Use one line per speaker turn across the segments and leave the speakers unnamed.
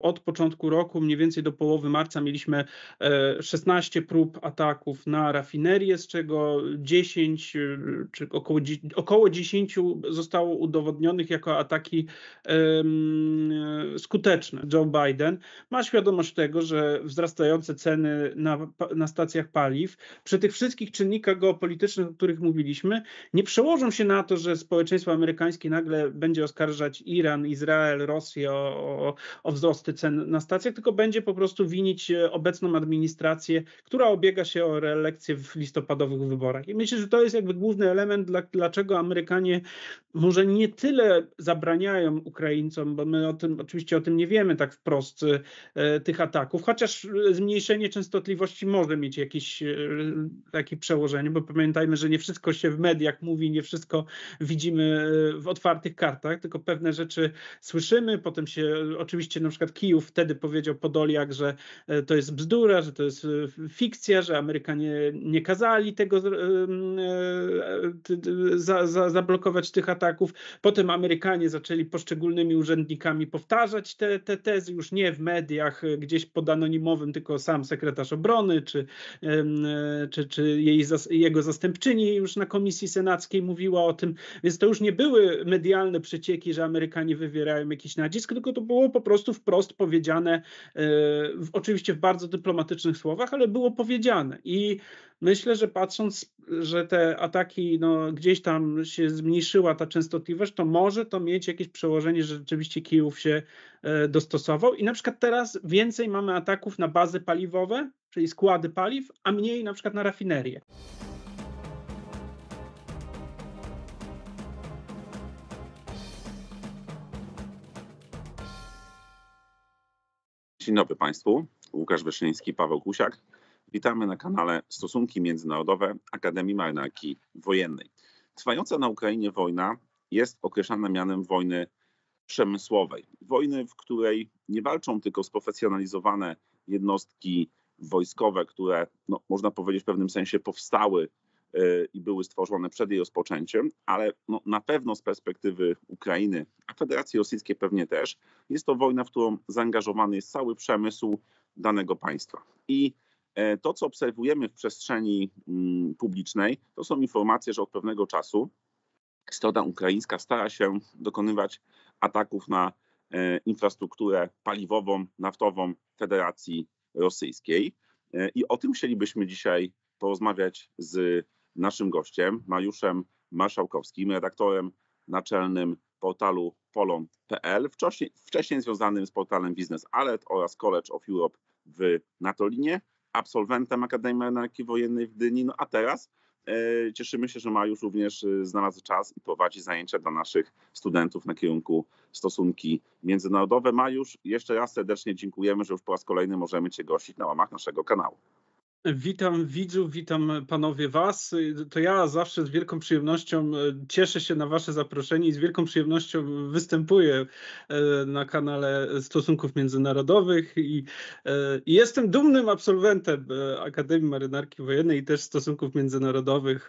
Od początku roku, mniej więcej do połowy marca, mieliśmy 16 e, prób ataków na rafinerię, z czego 10, e, czy około, około 10 zostało udowodnionych jako ataki skuteczne. Joe Biden ma świadomość tego, że wzrastające ceny na, na stacjach paliw przy tych wszystkich czynnikach geopolitycznych, o których mówiliśmy, nie przełożą się na to, że społeczeństwo amerykańskie nagle będzie oskarżać Iran, Izrael, Rosję o, o, o wzrost wzrosty cen na stacjach, tylko będzie po prostu winić e, obecną administrację, która obiega się o reelekcję w listopadowych wyborach. I myślę, że to jest jakby główny element, dla, dlaczego Amerykanie może nie tyle zabraniają Ukraińcom, bo my o tym, oczywiście o tym nie wiemy tak wprost, e, tych ataków, chociaż zmniejszenie częstotliwości może mieć jakieś e, takie przełożenie, bo pamiętajmy, że nie wszystko się w mediach mówi, nie wszystko widzimy w otwartych kartach, tylko pewne rzeczy słyszymy, potem się oczywiście na przykład Kijów wtedy powiedział Podoliak, że e, to jest bzdura, że to jest e, fikcja, że Amerykanie nie kazali tego e, za, za, zablokować tych ataków. Potem Amerykanie zaczęli poszczególnymi urzędnikami powtarzać te, te tezy, już nie w mediach gdzieś pod anonimowym, tylko sam sekretarz obrony czy, czy, czy jej, jego zastępczyni już na komisji senackiej mówiła o tym, więc to już nie były medialne przecieki, że Amerykanie wywierają jakiś nacisk, tylko to było po prostu wprost wprost powiedziane, e, oczywiście w bardzo dyplomatycznych słowach, ale było powiedziane. I myślę, że patrząc, że te ataki, no, gdzieś tam się zmniejszyła ta częstotliwość, to może to mieć jakieś przełożenie, że rzeczywiście Kijów się e, dostosował. I na przykład teraz więcej mamy ataków na bazy paliwowe, czyli składy paliw, a mniej na przykład na rafinerie.
Dzień dobry Państwu. Łukasz Wyszyński, Paweł Kusiak. Witamy na kanale Stosunki Międzynarodowe Akademii Marynarki Wojennej. Trwająca na Ukrainie wojna jest określana mianem wojny przemysłowej. Wojny, w której nie walczą tylko sprofesjonalizowane jednostki wojskowe, które no, można powiedzieć w pewnym sensie powstały E, i były stworzone przed jej rozpoczęciem, ale no, na pewno z perspektywy Ukrainy, a Federacji Rosyjskiej pewnie też, jest to wojna, w którą zaangażowany jest cały przemysł danego państwa. I e, to, co obserwujemy w przestrzeni mm, publicznej, to są informacje, że od pewnego czasu strona ukraińska stara się dokonywać ataków na e, infrastrukturę paliwową, naftową Federacji Rosyjskiej. I o tym chcielibyśmy dzisiaj porozmawiać z naszym gościem, Mariuszem Marszałkowskim, redaktorem naczelnym portalu polon.pl, wcześniej, wcześniej związanym z portalem Business Alert oraz College of Europe w Natolinie, absolwentem Akademii Anarchii Wojennej w Gdyni, no a teraz e, cieszymy się, że Mariusz również e, znalazł czas i prowadzi zajęcia dla naszych studentów na kierunku stosunki międzynarodowe. Mariusz, jeszcze raz serdecznie dziękujemy, że już po raz kolejny możemy Cię gościć na łamach naszego kanału.
Witam widzów, witam panowie was. To ja zawsze z wielką przyjemnością e, cieszę się na wasze zaproszenie i z wielką przyjemnością występuję e, na kanale Stosunków Międzynarodowych i, e, jestem dumnym absolwentem Akademii Marynarki Wojennej i też Stosunków Międzynarodowych.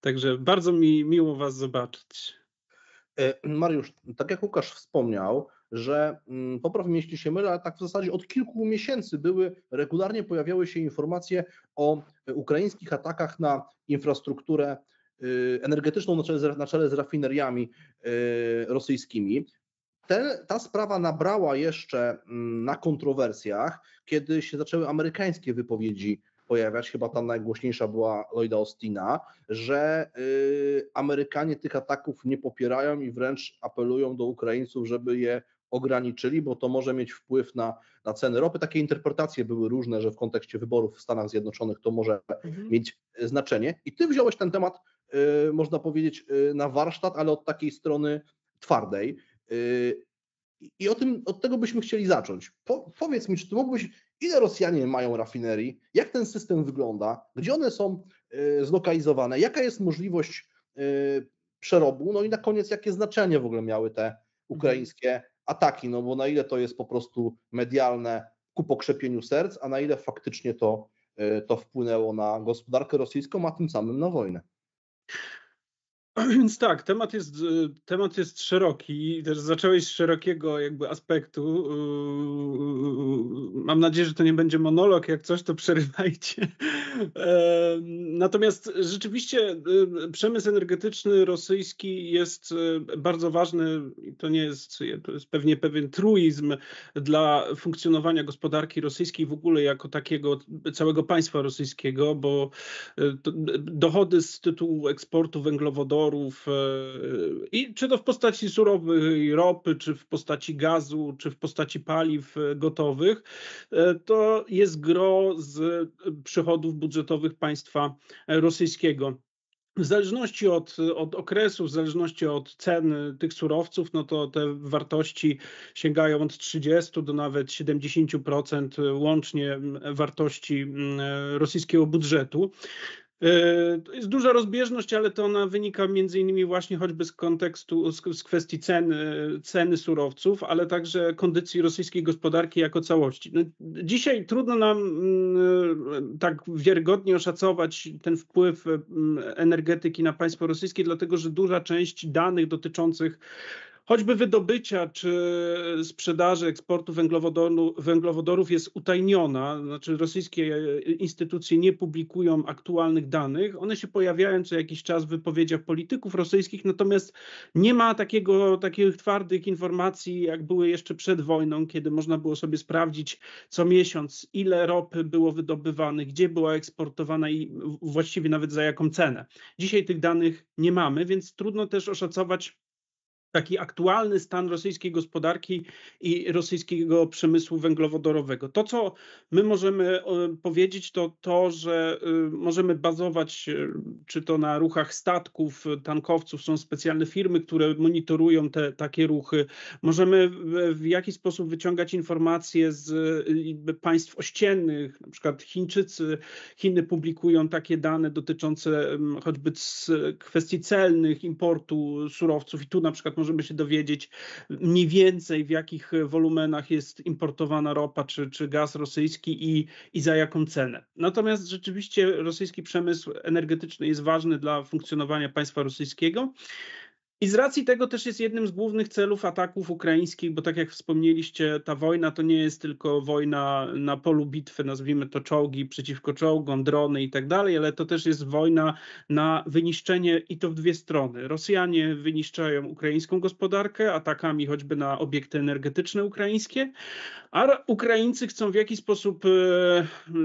Także bardzo mi miło was zobaczyć.
Mariusz, tak jak Łukasz wspomniał, że mm, popraw jeśli się mylę, ale tak w zasadzie od kilku miesięcy były, regularnie pojawiały się informacje o ukraińskich atakach na infrastrukturę y, energetyczną na czele z, na czele z rafineriami y, rosyjskimi. Te, ta sprawa nabrała jeszcze mm, na kontrowersjach, kiedy się zaczęły amerykańskie wypowiedzi pojawiać, chyba ta najgłośniejsza była Lloyda Austina, że y, Amerykanie tych ataków nie popierają i wręcz apelują do Ukraińców, żeby je ograniczyli, bo to może mieć wpływ na, na ceny ropy. Takie interpretacje były różne, że w kontekście wyborów w Stanach Zjednoczonych to może mhm. mieć e, znaczenie. I ty wziąłeś ten temat, e, można powiedzieć, e, na warsztat, ale od takiej strony twardej. I o tym, od tego byśmy chcieli zacząć. Po, powiedz mi, czy ty mógłbyś, ile Rosjanie mają rafinerii, jak ten system wygląda, gdzie one są zlokalizowane, jaka jest możliwość przerobu, no i na koniec, jakie znaczenie w ogóle miały te mhm. ukraińskie ataki, no bo na ile to jest po prostu medialne ku pokrzepieniu serc, a na ile faktycznie to, e, to wpłynęło na gospodarkę rosyjską, a tym samym na wojnę.
więc tak, temat jest, e, temat jest szeroki. Też zacząłeś z szerokiego jakby aspektu. Yy, mam nadzieję, że to nie będzie monolog. Jak coś, to przerywajcie. E, natomiast rzeczywiście e, przemysł energetyczny rosyjski jest bardzo ważny. To nie jest, to jest pewnie pewien truizm dla funkcjonowania gospodarki rosyjskiej w ogóle jako takiego całego państwa rosyjskiego, bo dochody z tytułu eksportu węglowodoru E, i czy to w postaci surowej ropy, czy w postaci gazu, czy w postaci paliw e, gotowych, e, to jest gro z przychodów budżetowych państwa rosyjskiego. W zależności od, od okresu, w zależności od cen tych surowców, no to te wartości sięgają od 30 do nawet 70% łącznie wartości rosyjskiego budżetu. E, to Jest duża rozbieżność, ale to ona wynika między innymi właśnie choćby z kontekstu, z, kwestii cen, e, ceny surowców, ale także kondycji rosyjskiej gospodarki jako całości. No, dzisiaj trudno nam mm, e, tak wiarygodnie oszacować ten wpływ mm, energetyki na państwo rosyjskie, dlatego że duża część danych dotyczących choćby wydobycia czy sprzedaży eksportu węglowodorów jest utajniona, znaczy rosyjskie e, instytucje nie publikują aktualnych danych. One się pojawiają co jakiś czas w wypowiedziach polityków rosyjskich, natomiast nie ma takiego, takich twardych informacji, jak były jeszcze przed wojną, kiedy można było sobie sprawdzić co miesiąc, ile ropy było wydobywane, gdzie była eksportowana i właściwie nawet za jaką cenę. Dzisiaj tych danych nie mamy, więc trudno też oszacować, taki aktualny stan rosyjskiej gospodarki i rosyjskiego przemysłu węglowodorowego. To, co my możemy e, powiedzieć, to to, że e, możemy bazować e, czy to na ruchach statków, tankowców, są specjalne firmy, które monitorują te takie ruchy. Możemy w jakiś sposób wyciągać informacje z państw ościennych, na przykład Chińczycy, Chiny publikują takie dane dotyczące choćby kwestii celnych importu surowców i tu na przykład możemy się dowiedzieć mniej więcej w jakich wolumenach jest importowana ropa czy, czy gaz rosyjski i, i za jaką cenę. Natomiast rzeczywiście rosyjski przemysł energetyczny jest ważny dla funkcjonowania państwa rosyjskiego. I z racji tego też jest jednym z głównych celów ataków ukraińskich, bo tak jak wspomnieliście, ta wojna to nie jest tylko wojna na polu bitwy, nazwijmy to czołgi przeciwko czołgom, drony i tak dalej, ale to też jest wojna na wyniszczenie i to w dwie strony. Rosjanie wyniszczają ukraińską gospodarkę atakami choćby na obiekty energetyczne ukraińskie, a Ukraińcy chcą w jakiś sposób e,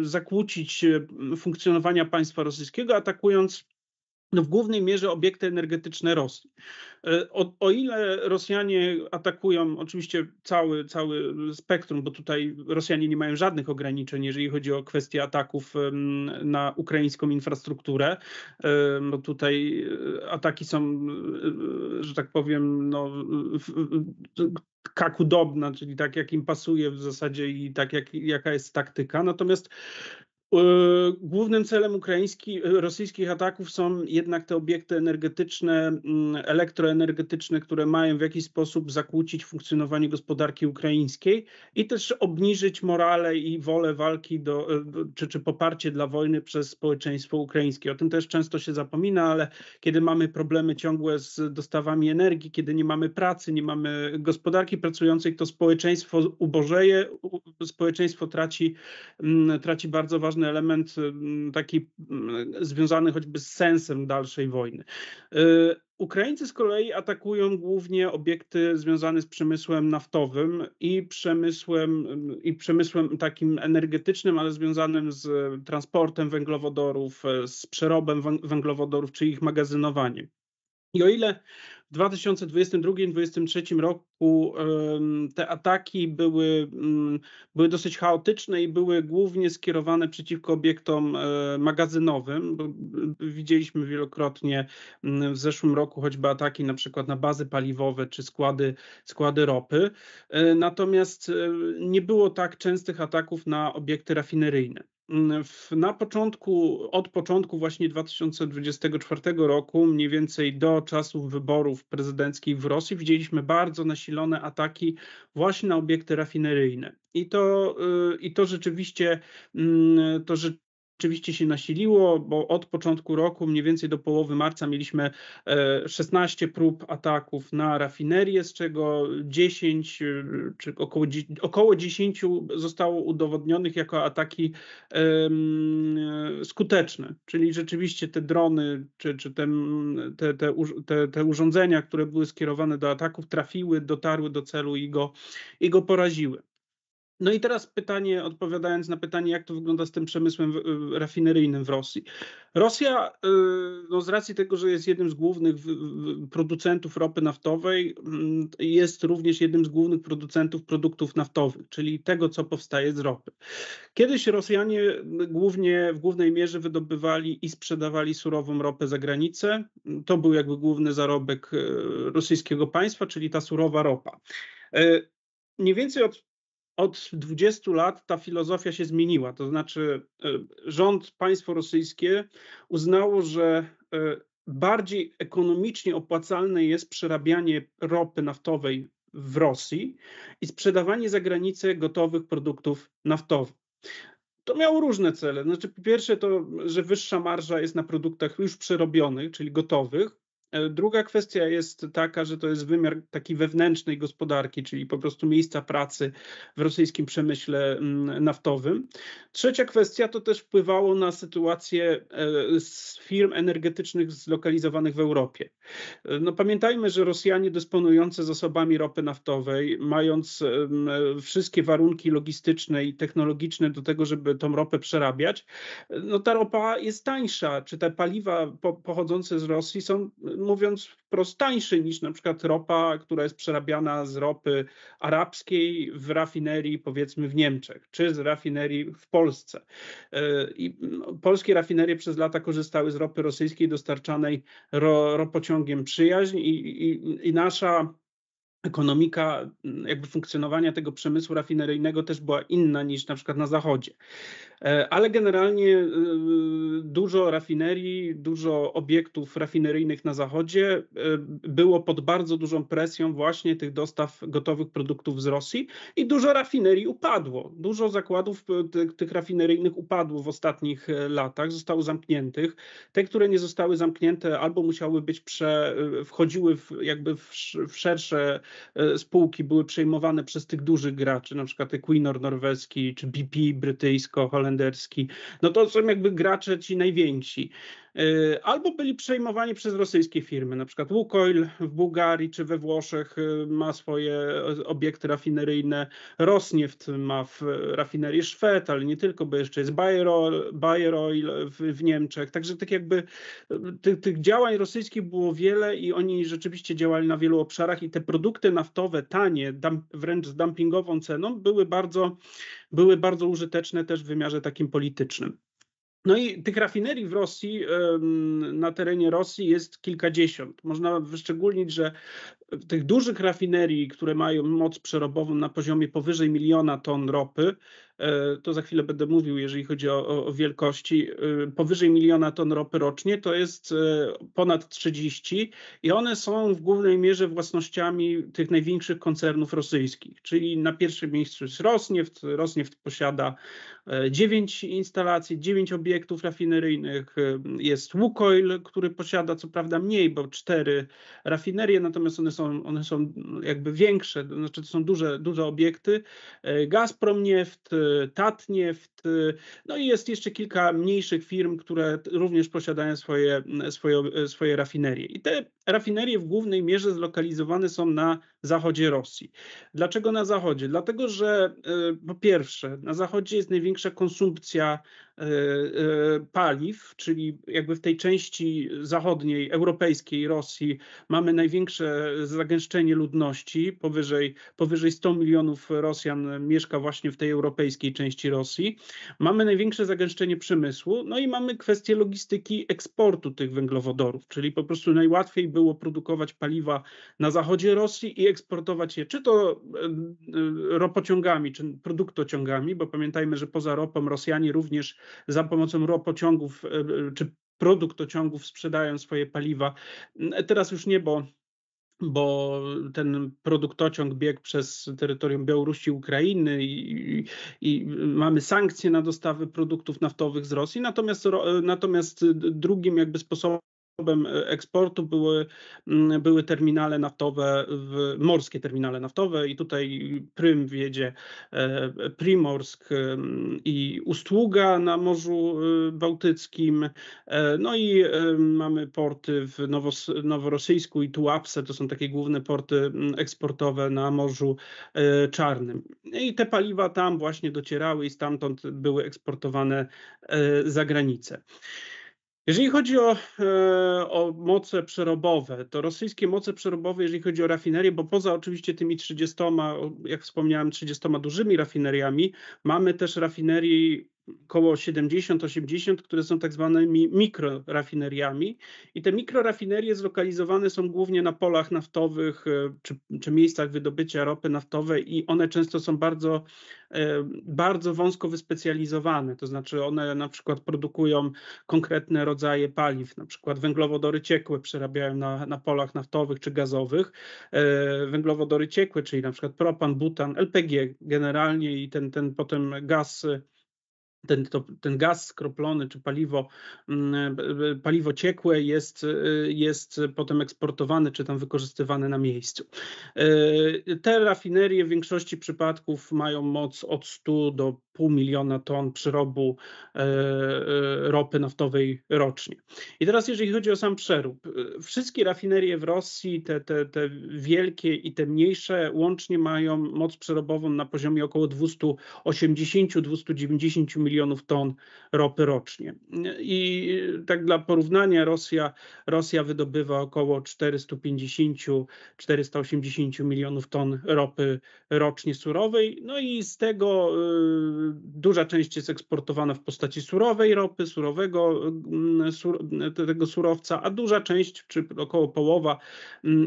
zakłócić e, funkcjonowanie państwa rosyjskiego, atakując w głównej mierze obiekty energetyczne Rosji. E, o, o, ile Rosjanie atakują oczywiście cały, cały spektrum, bo tutaj Rosjanie nie mają żadnych ograniczeń, jeżeli chodzi o kwestie ataków na ukraińską infrastrukturę, bo tutaj e, ataki są, e, że tak powiem, no, kakudobna, czyli tak jak im pasuje w zasadzie i tak jak, jaka jest taktyka. Natomiast E, głównym celem ukraińskich, e, rosyjskich ataków są jednak te obiekty energetyczne, elektroenergetyczne, które mają w jakiś sposób zakłócić funkcjonowanie gospodarki ukraińskiej i też obniżyć morale i wolę walki e, do, czy, czy poparcie dla wojny przez społeczeństwo ukraińskie. O tym też często się zapomina, ale kiedy mamy problemy ciągłe z dostawami energii, kiedy nie mamy pracy, nie mamy gospodarki pracującej, to społeczeństwo ubożeje, społeczeństwo traci, traci bardzo ważne ważny element mm, taki mm, związany choćby z sensem dalszej wojny. Y, Ukraińcy z kolei atakują głównie obiekty związane z przemysłem naftowym i przemysłem, mm, i przemysłem takim energetycznym, ale związanym z transportem węglowodorów, z przerobem węglowodorów czy ich magazynowaniem. I o ile w 2022-2023 roku te ataki były, mm, były dosyć chaotyczne i były głównie skierowane przeciwko obiektom e, magazynowym. E, widzieliśmy wielokrotnie mm, w zeszłym roku choćby ataki na przykład na bazy paliwowe czy składy, składy ropy. E, natomiast nie było tak częstych ataków na obiekty rafineryjne. Mm, w, na początku, od początku właśnie 2024 roku, mniej więcej do czasów wyborów prezydenckich w Rosji, widzieliśmy bardzo nasilone ataki właśnie na obiekty rafineryjne. I to, y, i to rzeczywiście, mm, to, że, rzeczywiście się nasiliło, bo od początku roku, mniej więcej do połowy marca, mieliśmy 16 e, prób ataków na rafinerię, z czego 10, e, czy około, około 10 zostało udowodnionych jako ataki skuteczne. Czyli rzeczywiście te drony, czy, czy te, te, te, te urządzenia, które były skierowane do ataków, trafiły, dotarły do celu i go, i go poraziły. No i teraz pytanie, odpowiadając na pytanie, jak to wygląda z tym przemysłem rafineryjnym w Rosji. Rosja, y, no z racji tego, że jest jednym z głównych producentów ropy naftowej, mm, jest również jednym z głównych producentów produktów naftowych, czyli tego, co powstaje z ropy. Kiedyś Rosjanie y, głównie, w głównej mierze wydobywali i sprzedawali surową ropę za granicę. To był jakby główny zarobek y, rosyjskiego państwa, czyli ta surowa ropa. Mniej więcej od od 20 lat ta filozofia się zmieniła. To znaczy, e, rząd, państwo rosyjskie uznało, że e, bardziej ekonomicznie opłacalne jest przerabianie ropy naftowej w Rosji i sprzedawanie za granicę gotowych produktów naftowych. To miało różne cele. Znaczy, pierwsze to, że wyższa marża jest na produktach już przerobionych, czyli gotowych, E, druga kwestia jest taka, że to jest wymiar takiej wewnętrznej gospodarki, czyli po prostu miejsca pracy w rosyjskim przemyśle mm, naftowym. Trzecia kwestia to też wpływało na sytuację e, firm energetycznych zlokalizowanych w Europie. E, no, pamiętajmy, że Rosjanie dysponujący zasobami ropy naftowej, mając wszystkie warunki logistyczne i technologiczne do tego, żeby tą ropę przerabiać, no ta ropa jest tańsza, czy te paliwa po, pochodzące z Rosji są mówiąc wprost tańszy niż na przykład ropa, która jest przerabiana z ropy arabskiej w rafinerii powiedzmy w Niemczech, czy z rafinerii w Polsce. E, I no, polskie rafinerie przez lata korzystały z ropy rosyjskiej dostarczanej ro, ropociągiem przyjaźń i, i, i nasza ekonomika mm, jakby funkcjonowania tego przemysłu rafineryjnego też była inna niż na przykład na zachodzie. E, ale generalnie e, dużo rafinerii, dużo obiektów rafineryjnych na zachodzie e, było pod bardzo dużą presją właśnie tych dostaw gotowych produktów z Rosji i dużo rafinerii upadło. Dużo zakładów tych, rafineryjnych upadło w ostatnich latach, zostało zamkniętych. Te, które nie zostały zamknięte albo musiały być prze, wchodziły w, jakby w, w szersze E, spółki były przejmowane przez tych dużych graczy, na przykład Equinor norweski, czy BP brytyjsko-holenderski, no to są jakby gracze ci najwięksi. E, albo byli przejmowani przez rosyjskie firmy, na przykład Lukoil w Bułgarii czy we Włoszech e, ma swoje e, obiekty rafineryjne, Rosnieft ma w rafinerii Szwed, ale nie tylko, bo jeszcze jest Bayer Oil, Bayer Oil w, w, Niemczech, także tak jakby tych, tych działań rosyjskich było wiele i oni rzeczywiście działali na wielu obszarach i te produkty naftowe tanie, wręcz z dumpingową ceną były bardzo, były bardzo użyteczne też w wymiarze takim politycznym. No i tych rafinerii w Rosji, na terenie Rosji jest kilkadziesiąt. Można wyszczególnić, że tych dużych rafinerii, które mają moc przerobową na poziomie powyżej miliona ton ropy, E, to za chwilę będę mówił, jeżeli chodzi o, o wielkości, e, powyżej miliona ton ropy rocznie, to jest e, ponad 30 i one są w głównej mierze własnościami tych największych koncernów rosyjskich, czyli na pierwszym miejscu jest Rosneft Rosneft posiada 9 instalacji, 9 obiektów rafineryjnych, jest Łukoil, który posiada co prawda mniej, bo 4 rafinerie, natomiast one są, one są jakby większe, to znaczy to są duże, duże obiekty, Gazprom Neft, Tatnieft, no i jest jeszcze kilka mniejszych firm, które również posiadają swoje, swoje, swoje rafinerie. I te rafinerie w głównej mierze zlokalizowane są na zachodzie Rosji. Dlaczego na zachodzie? Dlatego, że e, po pierwsze, na zachodzie jest największa konsumpcja e, e, paliw, czyli jakby w tej części zachodniej, europejskiej Rosji mamy największe zagęszczenie ludności, powyżej, powyżej 100 milionów Rosjan mieszka właśnie w tej europejskiej części Rosji. Mamy największe zagęszczenie przemysłu, no i mamy kwestię logistyki eksportu tych węglowodorów, czyli po prostu najłatwiej było produkować paliwa na zachodzie Rosji i eksportować je czy to e, e, ropociągami, czy produktociągami, bo pamiętajmy, że poza ropą Rosjanie również za pomocą ropociągów e, czy produktociągów sprzedają swoje paliwa. Teraz już nie, bo bo ten produktociąg biegł przez terytorium Białorusi, Ukrainy i, i, i, mamy sankcje na dostawy produktów naftowych z Rosji. Natomiast, natomiast drugim jakby sposobem sposobem e, eksportu były, mm, były terminale naftowe, morskie terminale naftowe i tutaj Prym wiedzie e, Primorsk e, i Ustługa na Morzu Bałtyckim. No i mamy porty w Nowos Noworosyjsku i Tułapse, to są takie główne porty eksportowe na Morzu Czarnym. No I te paliwa tam właśnie docierały i stamtąd były eksportowane za granicę. Jeżeli chodzi o, e, o moce przerobowe, to rosyjskie moce przerobowe, jeżeli chodzi o rafinerie, bo poza oczywiście tymi 30, jak wspomniałem, 30 dużymi rafineriami, mamy też rafinerii koło 70-80, które są tak zwanymi mikrorafineriami. I te mikrorafinerie zlokalizowane są głównie na polach naftowych e, czy, czy miejscach wydobycia ropy naftowej i one często są bardzo, e, bardzo wąsko wyspecjalizowane. To znaczy one na przykład produkują konkretne rodzaje paliw, na przykład węglowodory ciekłe przerabiają na, na polach naftowych czy gazowych. E, węglowodory ciekłe, czyli na przykład propan, butan, LPG generalnie i ten, ten potem gaz ten, to, ten gaz skroplony czy paliwo, mm, paliwo ciekłe jest, y, jest potem eksportowany czy tam wykorzystywane na miejscu. Y, te rafinerie w większości przypadków mają moc od 100 do pół miliona ton przyrobu e, e, ropy naftowej rocznie. I teraz jeżeli chodzi o sam przerób, y, wszystkie rafinerie w Rosji, te, te, te wielkie i te mniejsze łącznie mają moc przerobową na poziomie około 280-290 milionów milionów ton ropy rocznie. I tak dla porównania Rosja, Rosja wydobywa około 450-480 milionów ton ropy rocznie surowej, no i z tego y, duża część jest eksportowana w postaci surowej ropy, surowego y, sur, tego surowca, a duża część, czy około połowa y,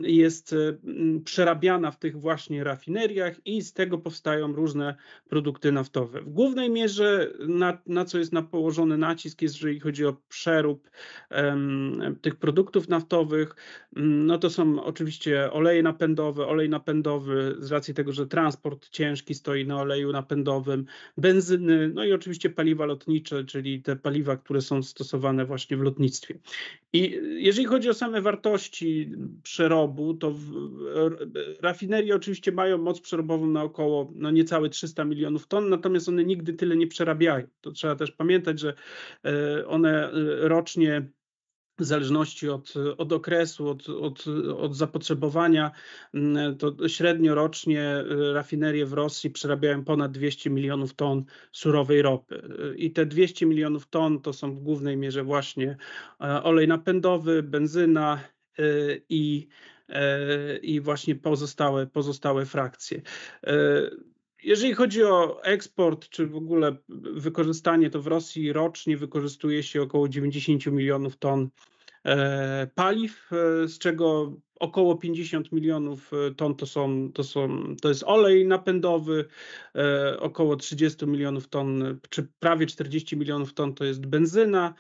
jest y, przerabiana w tych właśnie rafineriach i z tego powstają różne produkty naftowe. W głównej mierze na, na co jest na położony nacisk, jest, jeżeli chodzi o przerób um, tych produktów naftowych, um, no to są oczywiście oleje napędowe, olej napędowy z racji tego, że transport ciężki stoi na oleju napędowym, benzyny, no i oczywiście paliwa lotnicze, czyli te paliwa, które są stosowane właśnie w lotnictwie. I jeżeli chodzi o same wartości przerobu, to w, rafinerie oczywiście mają moc przerobową na około no niecałe 300 milionów ton, natomiast one nigdy tyle nie przerabiają kraju. To trzeba też pamiętać, że e, one e, rocznie w zależności od, od okresu, od, od, od zapotrzebowania, to średnio rocznie e, rafinerie w Rosji przerabiają ponad 200 milionów ton surowej ropy. I te 200 milionów ton to są w głównej mierze właśnie olej napędowy, benzyna i, i właśnie pozostałe, pozostałe frakcje. Jeżeli chodzi o eksport, czy w ogóle wykorzystanie, to w Rosji rocznie wykorzystuje się około 90 milionów ton e, paliw, e, z czego około 50 milionów e, ton to, są, to, są, to jest olej napędowy, około 30 milionów ton, czy prawie 40 milionów ton to jest benzyna,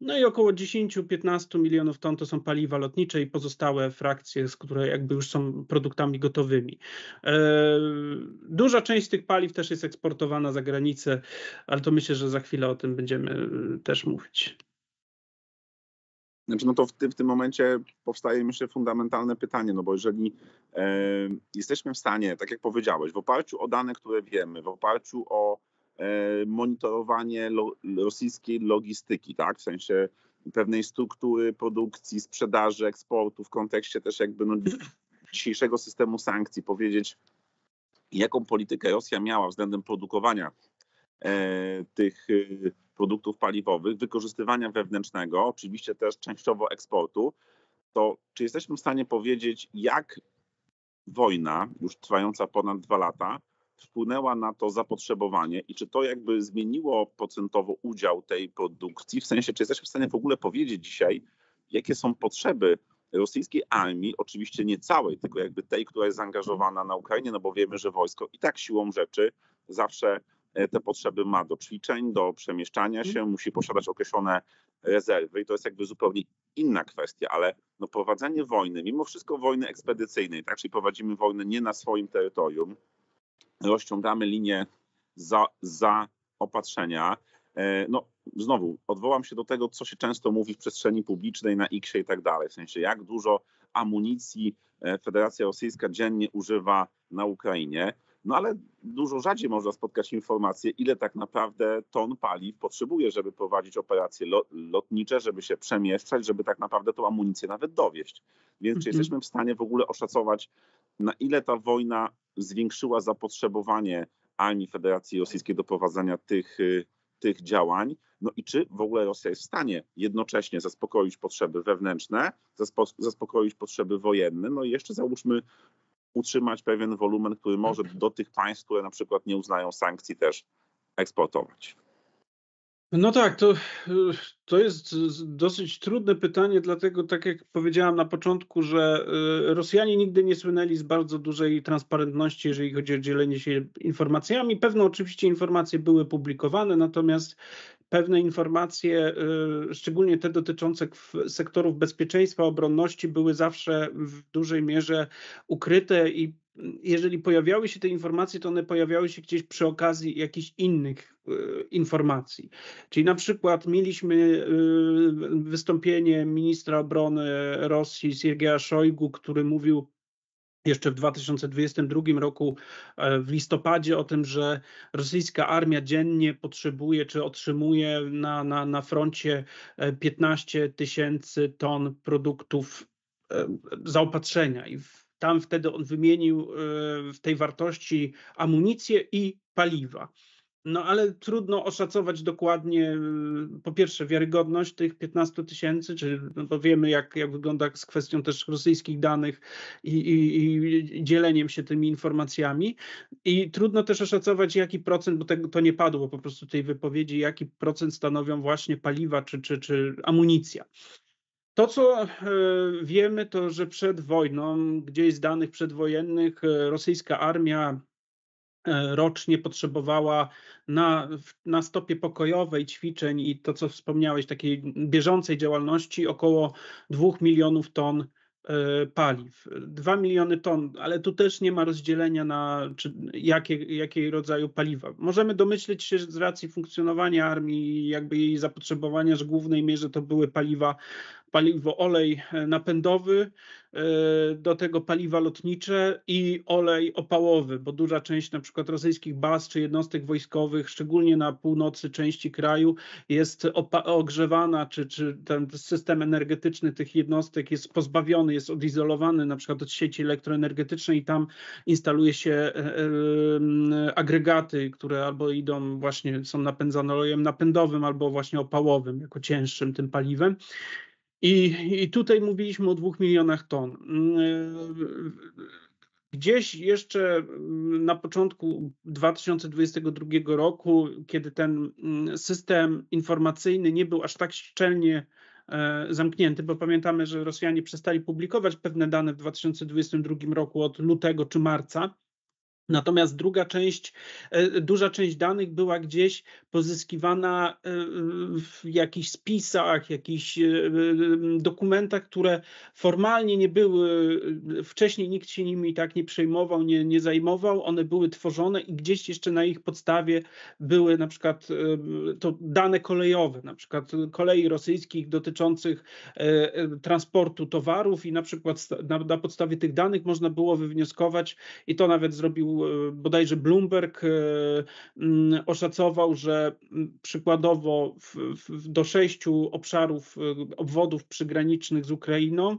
no i około 10-15 milionów ton to są paliwa lotnicze i pozostałe frakcje, z które jakby już są produktami gotowymi. E, duża część tych paliw też jest eksportowana za granicę, ale to myślę, że za chwilę o tym będziemy e, też mówić.
Znaczy, no to w, ty, w tym momencie powstaje, się fundamentalne pytanie, no bo jeżeli e, jesteśmy w stanie, tak jak powiedziałeś, w oparciu o dane, które wiemy, w oparciu o E, monitorowanie lo, rosyjskiej logistyki, tak? W sensie pewnej struktury produkcji, sprzedaży, eksportu, w kontekście też jakby no, dzisiejszego systemu sankcji, powiedzieć, jaką politykę Rosja miała względem produkowania e, tych y, produktów paliwowych, wykorzystywania wewnętrznego, oczywiście też częściowo eksportu, to czy jesteśmy w stanie powiedzieć, jak wojna, już trwająca ponad dwa lata, wpłynęła na to zapotrzebowanie i czy to jakby zmieniło procentowo udział tej produkcji? W sensie, czy jesteśmy w stanie w ogóle powiedzieć dzisiaj, jakie są potrzeby rosyjskiej armii, oczywiście nie całej, tylko jakby tej, która jest zaangażowana na Ukrainie, no bo wiemy, że wojsko i tak siłą rzeczy zawsze e, te potrzeby ma do ćwiczeń, do przemieszczania się, mhm. musi posiadać określone rezerwy i to jest jakby zupełnie inna kwestia, ale no prowadzenie wojny, mimo wszystko wojny ekspedycyjnej, tak, czyli prowadzimy wojnę nie na swoim terytorium, rozciągamy linię za, za opatrzenia. E, no, znowu, odwołam się do tego, co się często mówi w przestrzeni publicznej, na X i tak dalej. W sensie, jak dużo amunicji e, Federacja Rosyjska dziennie używa na Ukrainie. No ale dużo rzadziej można spotkać informacje, ile tak naprawdę ton paliw potrzebuje, żeby prowadzić operacje lotnicze, żeby się przemieszczać, żeby tak naprawdę tą amunicję nawet dowieść. Więc czy mhm. jesteśmy w stanie w ogóle oszacować na ile ta wojna zwiększyła zapotrzebowanie armii Federacji Rosyjskiej do prowadzenia tych, y, tych działań. No i czy w ogóle Rosja jest w stanie jednocześnie zaspokoić potrzeby wewnętrzne, zaspo- zaspokoić potrzeby wojenne, no i jeszcze załóżmy utrzymać pewien wolumen, który może do tych państw, które na przykład nie uznają sankcji też eksportować.
No tak, to, to jest dosyć trudne pytanie, dlatego tak jak powiedziałam na początku, że y, Rosjanie nigdy nie słynęli z bardzo dużej transparentności, jeżeli chodzi o dzielenie się informacjami. Pewne oczywiście informacje były publikowane, natomiast pewne informacje, y, szczególnie te dotyczące sektorów bezpieczeństwa, obronności, były zawsze w dużej mierze ukryte i jeżeli pojawiały się te informacje, to one pojawiały się gdzieś przy okazji jakichś innych e, informacji. Czyli na przykład mieliśmy e, wystąpienie ministra obrony Rosji Siergieja Szojgu, który mówił jeszcze w 2022 roku e, w listopadzie o tym, że rosyjska armia dziennie potrzebuje czy otrzymuje na, na, na froncie 15 tysięcy ton produktów zaopatrzenia i tam wtedy on wymienił e, w tej wartości amunicję i paliwa. No ale trudno oszacować dokładnie, e, po pierwsze, wiarygodność tych 15 tysięcy, czy no, bo wiemy, jak, jak wygląda z kwestią też rosyjskich danych i, i, i, dzieleniem się tymi informacjami. I trudno też oszacować, jaki procent, bo tego, to nie padło po prostu tej wypowiedzi, jaki procent stanowią właśnie paliwa czy, czy, czy amunicja. To, co e, wiemy, to że przed wojną, gdzieś z danych przedwojennych, e, rosyjska armia e, rocznie potrzebowała na, na stopie pokojowej ćwiczeń i to, co wspomniałeś, takiej bieżącej działalności około 2 milionów ton paliw. 2 miliony ton, ale tu też nie ma rozdzielenia na czy, jakie, jakiej rodzaju paliwa. Możemy domyśleć się z racji funkcjonowania armii jakby jej zapotrzebowania, że w głównej mierze to były paliwa paliwo, olej e, napędowy, e, do tego paliwa lotnicze i olej opałowy, bo duża część na przykład rosyjskich baz czy jednostek wojskowych, szczególnie na północy części kraju, jest ogrzewana, czy, czy ten system energetyczny tych jednostek jest pozbawiony, jest odizolowany na przykład od sieci elektroenergetycznej i tam instaluje się e, agregaty, które albo idą właśnie, są napędzane olejem napędowym, albo właśnie opałowym, jako cięższym tym paliwem. I, I tutaj mówiliśmy o dwóch milionach ton. Gdzieś jeszcze na początku 2022 roku, kiedy ten mm, system informacyjny nie był aż tak szczelnie e, zamknięty, bo pamiętamy, że Rosjanie przestali publikować pewne dane w 2022 roku od lutego czy marca, Natomiast druga część, e, duża część danych była gdzieś pozyskiwana e, w jakichś spisach, jakichś e, dokumentach, które formalnie nie były, wcześniej nikt się nimi tak nie przejmował, nie, nie zajmował. One były tworzone i gdzieś jeszcze na ich podstawie były na przykład to dane kolejowe, na przykład kolei rosyjskich dotyczących transportu towarów i na przykład na, na podstawie tych danych można było wywnioskować i to nawet zrobił E, bodajże Bloomberg e, oszacował, że przykładowo w, w, do sześciu obszarów, e, obwodów przygranicznych z Ukrainą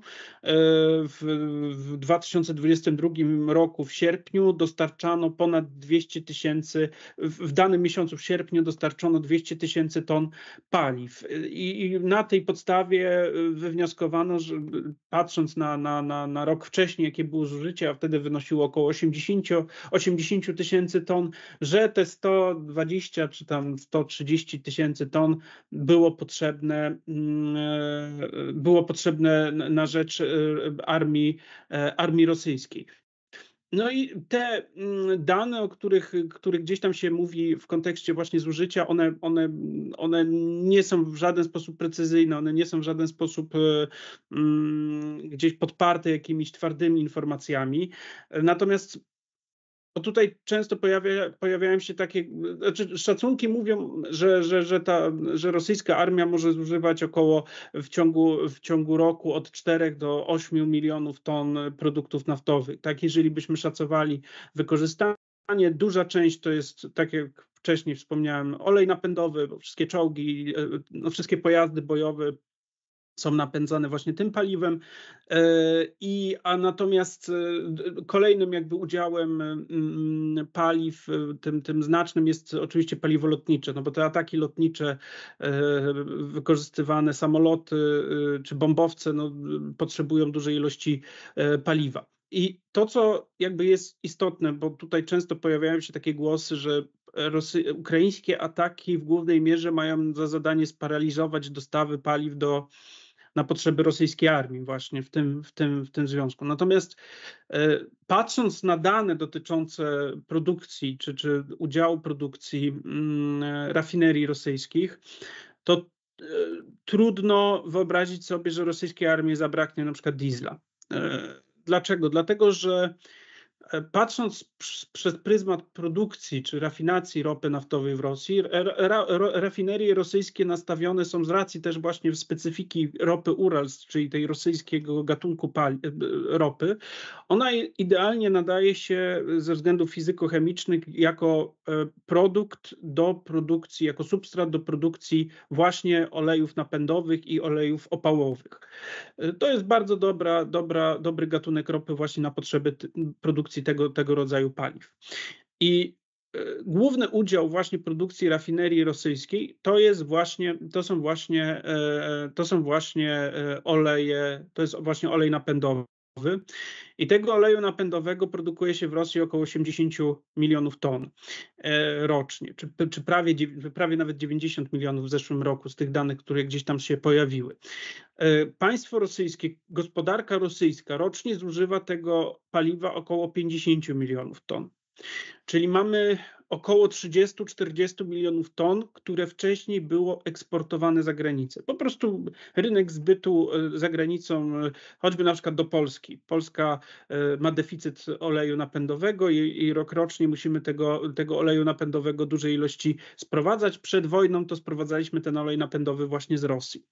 w, w 2022 roku w sierpniu dostarczano ponad 200 tysięcy, w danym miesiącu w sierpniu dostarczono 200 tysięcy ton paliw. I, I, na tej podstawie wywnioskowano, że patrząc na, na, na, na rok wcześniej, jakie było zużycie, a wtedy wynosiło około 80, 80 tysięcy ton, że te 120 czy tam 130 tysięcy ton było potrzebne, mm, e, było potrzebne na rzecz e, armii, e, armii rosyjskiej. No i te mm, dane, o których, których gdzieś tam się mówi w kontekście właśnie zużycia, one, one, one nie są w żaden sposób precyzyjne, one nie są w żaden sposób mm, gdzieś podparte jakimiś twardymi informacjami. Natomiast bo tutaj często pojawia, pojawiają się takie, znaczy szacunki mówią, że, że, że, ta, że rosyjska armia może zużywać około w ciągu, w ciągu roku od 4 do 8 milionów ton produktów naftowych. Tak, jeżeli byśmy szacowali wykorzystanie, duża część to jest, tak jak wcześniej wspomniałem, olej napędowy, wszystkie czołgi, e, no, wszystkie pojazdy bojowe, są napędzane właśnie tym paliwem. E, I, a natomiast e, kolejnym jakby udziałem mm, paliw, e, tym, tym znacznym jest oczywiście paliwo lotnicze, no bo te ataki lotnicze, wykorzystywane samoloty czy bombowce no, potrzebują dużej ilości paliwa. I to, co jakby jest istotne, bo tutaj często pojawiają się takie głosy, że Rosy ukraińskie ataki w głównej mierze mają za zadanie sparaliżować dostawy paliw do na potrzeby rosyjskiej armii właśnie w tym, w tym, w tym związku. Natomiast e, patrząc na dane dotyczące produkcji czy, czy udziału produkcji mm, rafinerii rosyjskich, to e, trudno wyobrazić sobie, że rosyjskiej armii zabraknie na przykład diesla. E, dlaczego? Dlatego, że patrząc przez pryzmat produkcji czy rafinacji ropy naftowej w Rosji, ra, ra, rafinerie rosyjskie nastawione są z racji też właśnie w specyfiki ropy Urals, czyli tej rosyjskiego gatunku pali, e, ropy. Ona idealnie nadaje się ze względów fizykochemicznych jako e, produkt do produkcji, jako substrat do produkcji właśnie olejów napędowych i olejów opałowych. E, to jest bardzo dobra, dobra, dobry gatunek ropy właśnie na potrzeby produkcji tego, tego rodzaju rodzaju paliw. I e, główny udział właśnie produkcji rafinerii rosyjskiej to jest właśnie, to są właśnie, e, e, to są właśnie oleje, to jest właśnie olej napędowy. I tego oleju napędowego produkuje się w Rosji około 80 milionów ton e, rocznie, czy, czy prawie, prawie nawet 90 milionów w zeszłym roku z tych danych, które gdzieś tam się pojawiły. E, państwo rosyjskie, gospodarka rosyjska rocznie zużywa tego paliwa około 50 milionów ton. Czyli mamy około 30-40 milionów ton, które wcześniej było eksportowane za granicę. Po prostu rynek zbytu e, za granicą, e, choćby na przykład do Polski. Polska e, ma deficyt oleju napędowego i, i rokrocznie musimy tego, tego oleju napędowego dużej ilości sprowadzać. Przed wojną to sprowadzaliśmy ten olej napędowy właśnie z Rosji.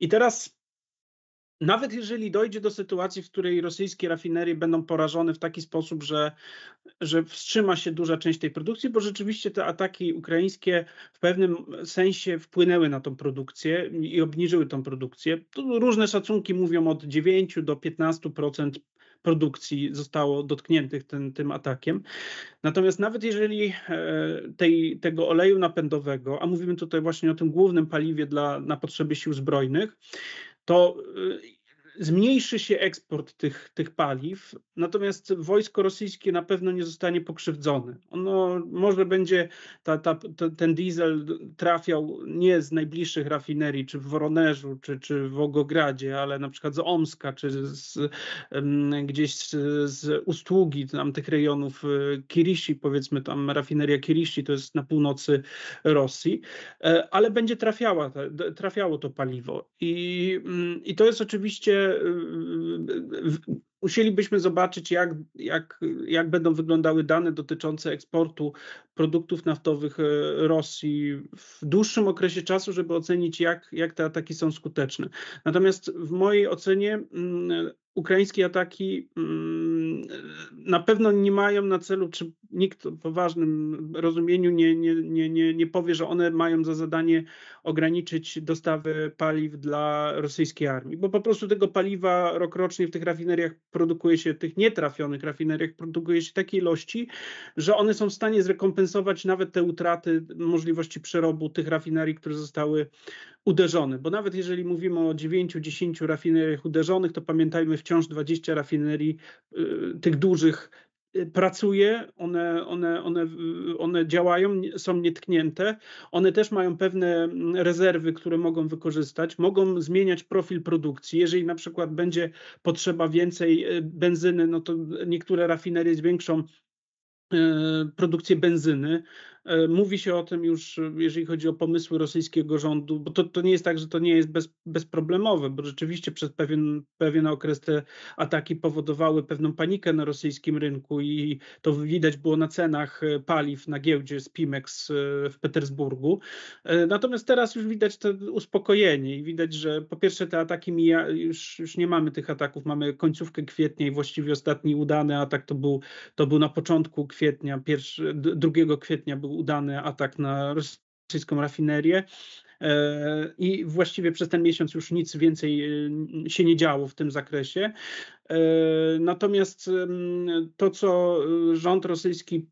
I teraz nawet jeżeli dojdzie do sytuacji, w której rosyjskie rafinerie będą porażone w taki sposób, że, że wstrzyma się duża część tej produkcji, bo rzeczywiście te ataki ukraińskie w pewnym sensie wpłynęły na tą produkcję i obniżyły tą produkcję. Tu różne szacunki mówią od 9 do 15% produkcji zostało dotkniętych ten, tym atakiem. Natomiast nawet jeżeli e, tej, tego oleju napędowego, a mówimy tutaj właśnie o tym głównym paliwie dla, na potrzeby sił zbrojnych, to y, zmniejszy się eksport tych, tych paliw, natomiast wojsko rosyjskie na pewno nie zostanie pokrzywdzone. Ono może będzie ta, ta, ta, ten diesel trafiał nie z najbliższych rafinerii, czy w Woronerzu, czy, czy w Ogogradzie, ale na przykład z Omska, czy z, gdzieś z, z Ustługi, tam tych rejonów y, Kirisi, powiedzmy tam rafineria Kirisi, to jest na północy Rosji, e, ale będzie trafiała, trafiało to paliwo. I, mm, i to jest oczywiście Y, y, y, musielibyśmy zobaczyć, jak, jak, jak będą wyglądały dane dotyczące eksportu produktów naftowych e, Rosji w dłuższym okresie czasu, żeby ocenić, jak, jak te ataki są skuteczne. Natomiast w mojej ocenie mm, ukraińskie ataki mm, na pewno nie mają na celu, czy nikt w poważnym rozumieniu nie, nie, nie, nie powie, że one mają za zadanie ograniczyć dostawy paliw dla rosyjskiej armii, bo po prostu tego paliwa rokrocznie w tych rafineriach produkuje się, tych nietrafionych rafineriach produkuje się takiej ilości, że one są w stanie zrekompensować nawet te utraty możliwości przerobu tych rafinerii, które zostały uderzone. Bo nawet jeżeli mówimy o 9-10 rafineriach uderzonych, to pamiętajmy wciąż 20 rafinerii y, tych dużych Y, pracuje, one, one, one, one działają, są nietknięte. One też mają pewne mm, rezerwy, które mogą wykorzystać, mogą zmieniać profil produkcji. Jeżeli na przykład będzie potrzeba więcej y, benzyny, no to niektóre rafinerie zwiększą y, produkcję benzyny, E, mówi się o tym już, e, jeżeli chodzi o pomysły rosyjskiego rządu, bo to, to nie jest tak, że to nie jest bez, bezproblemowe, bo rzeczywiście przez pewien, pewien okres te ataki powodowały pewną panikę na rosyjskim rynku i to widać było na cenach e, paliw na giełdzie z Pimex w Petersburgu. Natomiast teraz już widać to uspokojenie i widać, że po pierwsze te ataki mija, już, już nie mamy tych ataków, mamy końcówkę kwietnia i właściwie ostatni udany atak to był, to był na początku kwietnia, pierwszy, 2 kwietnia był udany atak na rosyjską rafinerię. E, I właściwie przez ten miesiąc już nic więcej e, się nie działo w tym zakresie. E, natomiast mm, to, co rząd rosyjski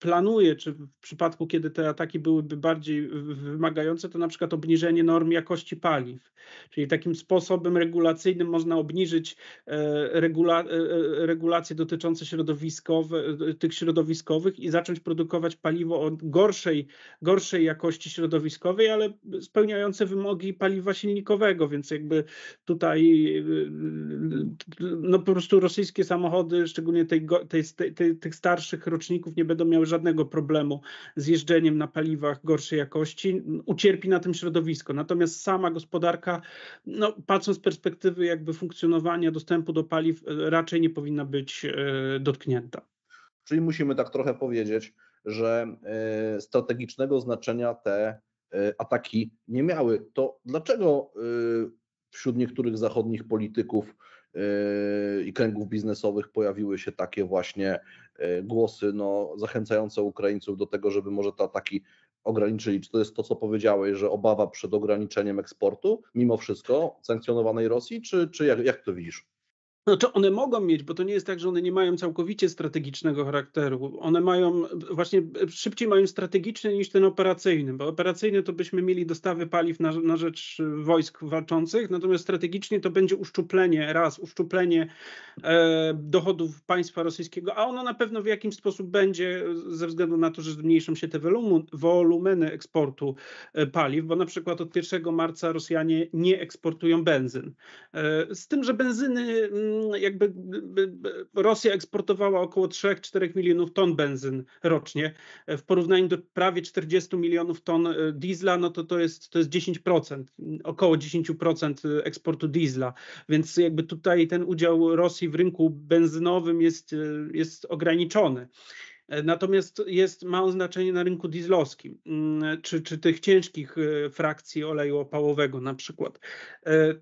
planuje, czy w przypadku, kiedy te ataki byłyby bardziej wymagające, to na przykład obniżenie norm jakości paliw. Czyli takim sposobem regulacyjnym można obniżyć e, regula e, e, regulacje dotyczące środowiskowe, tych środowiskowych i zacząć produkować paliwo o gorszej, gorszej jakości środowiskowej, ale spełniające wymogi paliwa silnikowego, więc jakby tutaj no po prostu rosyjskie samochody, szczególnie tych starszych roczników nie będą miały żadnego problemu z jeżdżeniem na paliwach gorszej jakości, ucierpi na tym środowisko. Natomiast sama gospodarka, no, patrząc z perspektywy jakby funkcjonowania dostępu do paliw, raczej nie powinna być e,
dotknięta. Czyli musimy tak trochę powiedzieć, że e, strategicznego znaczenia te e, ataki nie miały. To dlaczego wśród niektórych zachodnich polityków i kręgów biznesowych pojawiły się takie właśnie E, głosy no, zachęcające Ukraińców do tego, żeby może te ataki ograniczyli. Czy to jest to, co powiedziałeś, że obawa przed ograniczeniem eksportu mimo wszystko sankcjonowanej Rosji, czy, czy jak, jak to widzisz?
Znaczy one mogą mieć, bo to nie jest tak, że one nie mają całkowicie strategicznego charakteru. One mają, właśnie szybciej mają strategiczny niż ten operacyjny, bo operacyjny to byśmy mieli dostawy paliw na, na rzecz wojsk walczących, natomiast strategicznie to będzie uszczuplenie, raz, uszczuplenie e, dochodów państwa rosyjskiego, a ono na pewno w jakiś sposób będzie ze względu na to, że zmniejszą się te wolum, wolumeny eksportu e, paliw, bo na przykład od 1 marca Rosjanie nie eksportują benzyn. E, z tym, że benzyny mm, Mm, jakby Rosja eksportowała około 3-4 milionów ton benzyn rocznie. W porównaniu do prawie 40 milionów ton e, diesla, no to to jest, to jest 10%, około 10% e, eksportu diesla. Więc jakby tutaj ten udział Rosji w rynku benzynowym jest, e, jest ograniczony. Natomiast jest, ma on znaczenie na rynku dieslowskim, mm, czy, czy tych ciężkich frakcji oleju opałowego na przykład.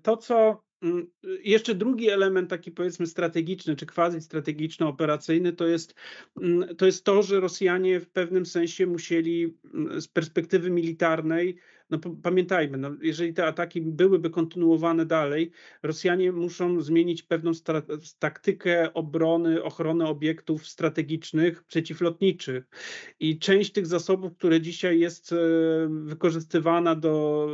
To, co Mm, y, jeszcze drugi element, taki powiedzmy strategiczny, czy quasi strategiczno-operacyjny, to jest, mm, to jest to, że Rosjanie w pewnym sensie musieli mm, z perspektywy militarnej no pamiętajmy, no, jeżeli te ataki byłyby kontynuowane dalej, Rosjanie muszą zmienić pewną taktykę obrony, ochrony obiektów strategicznych, przeciwlotniczych. I część tych zasobów, które dzisiaj jest e, wykorzystywana do,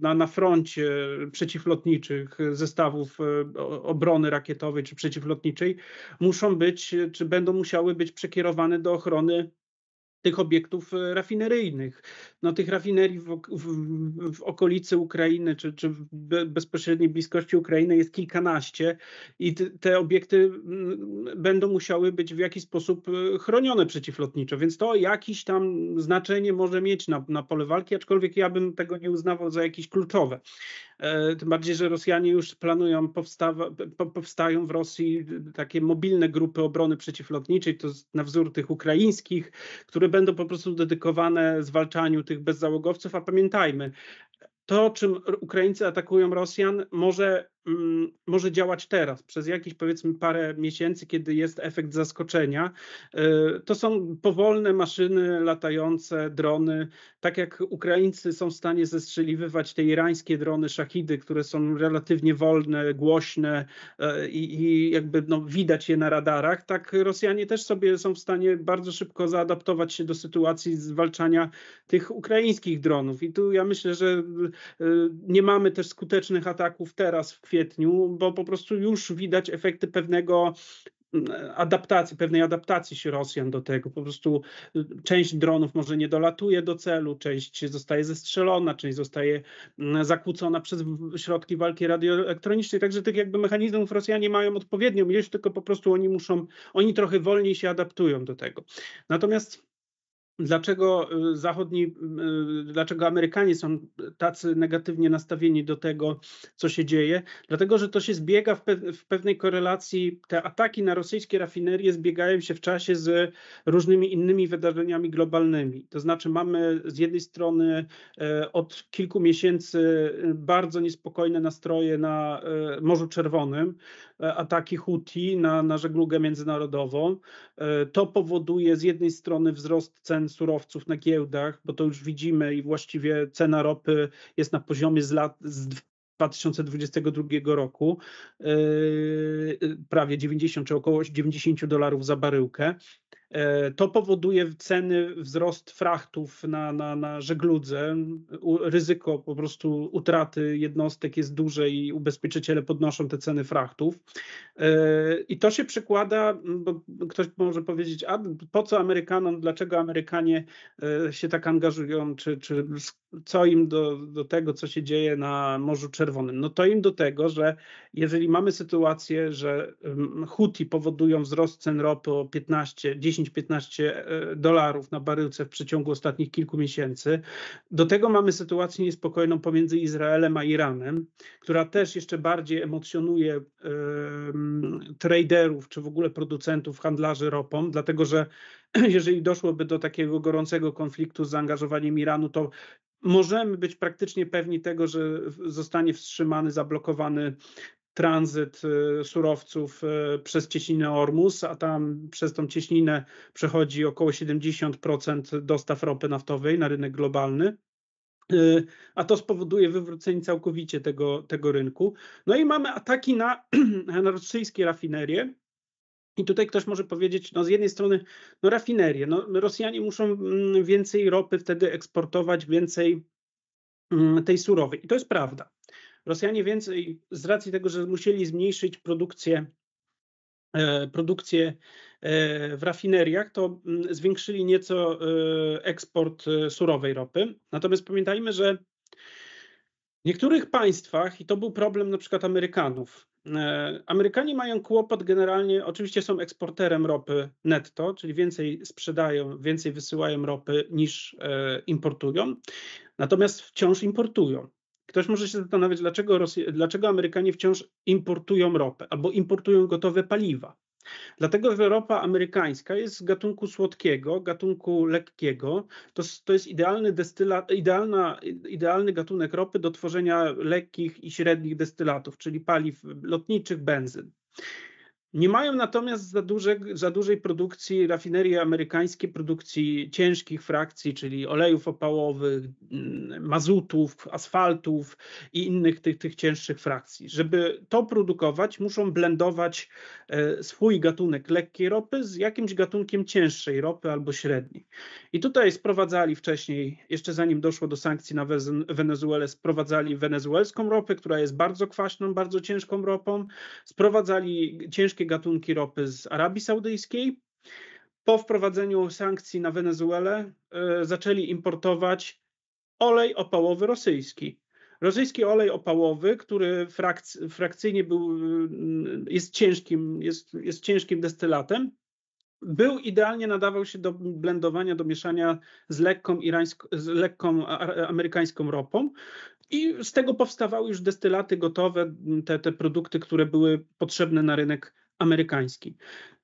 na, na froncie przeciwlotniczych zestawów e, obrony rakietowej czy przeciwlotniczej, muszą być, czy będą musiały być przekierowane do ochrony tych obiektów e, rafineryjnych. No, tych rafinerii w, w, w okolicy Ukrainy czy, czy w bezpośredniej bliskości Ukrainy jest kilkanaście i te obiekty mm, będą musiały być w jakiś sposób e, chronione przeciwlotniczo, więc to jakiś tam znaczenie może mieć na, na pole walki, aczkolwiek ja bym tego nie uznawał za jakieś kluczowe. E, tym bardziej, że Rosjanie już planują, powstawa, powstają w Rosji takie mobilne grupy obrony przeciwlotniczej, to na wzór tych ukraińskich, które będą po prostu dedykowane zwalczaniu tych bezzałogowców. A pamiętajmy, to, czym Ukraińcy atakują Rosjan, może Mm, może działać teraz, przez jakieś powiedzmy parę miesięcy, kiedy jest efekt zaskoczenia. Y, to są powolne maszyny latające, drony. Tak jak Ukraińcy są w stanie zestrzeliwywać te irańskie drony szachidy, które są relatywnie wolne, głośne y, i, i jakby no, widać je na radarach, tak Rosjanie też sobie są w stanie bardzo szybko zaadaptować się do sytuacji zwalczania tych ukraińskich dronów. I tu ja myślę, że y, nie mamy też skutecznych ataków teraz w kwietniu, bo po prostu już widać efekty pewnego mm, adaptacji, pewnej adaptacji się Rosjan do tego. Po prostu y, część dronów może nie dolatuje do celu, część zostaje zestrzelona, część zostaje mm, zakłócona przez środki walki radioelektronicznej. Także tych jakby mechanizmów Rosjanie mają odpowiednią ilość, tylko po prostu oni muszą, oni trochę wolniej się adaptują do tego. Natomiast dlaczego y, zachodni, y, y, dlaczego Amerykanie są tacy negatywnie nastawieni do tego, co się dzieje? Dlatego, że to się zbiega w, pe w, pewnej korelacji, te ataki na rosyjskie rafinerie zbiegają się w czasie z różnymi innymi wydarzeniami globalnymi. To znaczy mamy z jednej strony e, od kilku miesięcy bardzo niespokojne nastroje na e, Morzu Czerwonym, e, ataki Houthi na, na żeglugę międzynarodową. To powoduje z jednej strony wzrost cen cen surowców na giełdach, bo to już widzimy i właściwie cena ropy jest na poziomie z lat z 2022 roku yy, prawie 90 czy około 90 dolarów za baryłkę. E, to powoduje ceny, wzrost frachtów na, na, na żegludze. Ryzyko po prostu utraty jednostek jest duże i ubezpieczyciele podnoszą te ceny frachtów. E, I to się przekłada, bo ktoś może powiedzieć, a po co Amerykanom, dlaczego Amerykanie e, się tak angażują, czy, czy co im do, do tego, co się dzieje na Morzu Czerwonym? No to im do tego, że jeżeli mamy sytuację, że Huti powodują wzrost cen ropy o 15, 10 10-15 e, dolarów na baryłce w przeciągu ostatnich kilku miesięcy. Do tego mamy sytuację niespokojną pomiędzy Izraelem a Iranem, która też jeszcze bardziej emocjonuje y, traderów czy w ogóle producentów, handlarzy ropą, dlatego że jeżeli doszłoby do takiego gorącego konfliktu z zaangażowaniem Iranu, to możemy być praktycznie pewni tego, że zostanie wstrzymany, zablokowany tranzyt y, surowców y, przez cieśninę Ormus, a tam przez tą cieśninę przechodzi około 70% dostaw ropy naftowej na rynek globalny. Y, a to spowoduje wywrócenie całkowicie tego, tego rynku. No i mamy ataki na, na rosyjskie rafinerie, i tutaj ktoś może powiedzieć, no z jednej strony, no rafinerie, no Rosjanie muszą mm, więcej ropy wtedy eksportować, więcej mm, tej surowej. I to jest prawda. Rosjanie więcej, z racji tego, że musieli zmniejszyć produkcję e, produkcję e, w rafineriach, to mm, zwiększyli nieco e, eksport surowej ropy. Natomiast pamiętajmy, że w niektórych państwach, i to był problem na przykład Amerykanów, Amerykanie mają kłopot generalnie, oczywiście są eksporterem ropy netto, czyli więcej sprzedają, więcej wysyłają ropy niż importują, natomiast wciąż importują. Ktoś może się zastanawiać, dlaczego, Rosja, dlaczego Amerykanie wciąż importują ropę albo importują gotowe paliwa. Dlatego, że ropa amerykańska jest z gatunku słodkiego, gatunku lekkiego. To, to jest idealny, destyla, idealna, idealny gatunek ropy do tworzenia lekkich i średnich destylatów, czyli paliw lotniczych, benzyn. Nie mają natomiast za, duże, za dużej produkcji rafinerii amerykańskiej produkcji ciężkich frakcji, czyli olejów opałowych, mm, mazutów, asfaltów i innych tych, tych cięższych frakcji. Żeby to produkować, muszą blendować e, swój gatunek lekkiej ropy z jakimś gatunkiem cięższej ropy albo średniej. I tutaj sprowadzali wcześniej, jeszcze zanim doszło do sankcji na Wenezuelę, sprowadzali wenezuelską ropę, która jest bardzo kwaśną, bardzo ciężką ropą, sprowadzali ciężkie wszystkie gatunki ropy z Arabii Saudyjskiej. Po wprowadzeniu sankcji na Wenezuelę e, zaczęli importować olej opałowy rosyjski. Rosyjski olej opałowy, który frakc- frakcyjnie był, e, jest, ciężkim, jest, jest ciężkim destylatem, był idealnie nadawał się do blendowania, do mieszania z lekką, irańsk- z lekką amerykańską ropą. I z tego powstawały już destylaty gotowe, te, te produkty, które były potrzebne na rynek amerykański.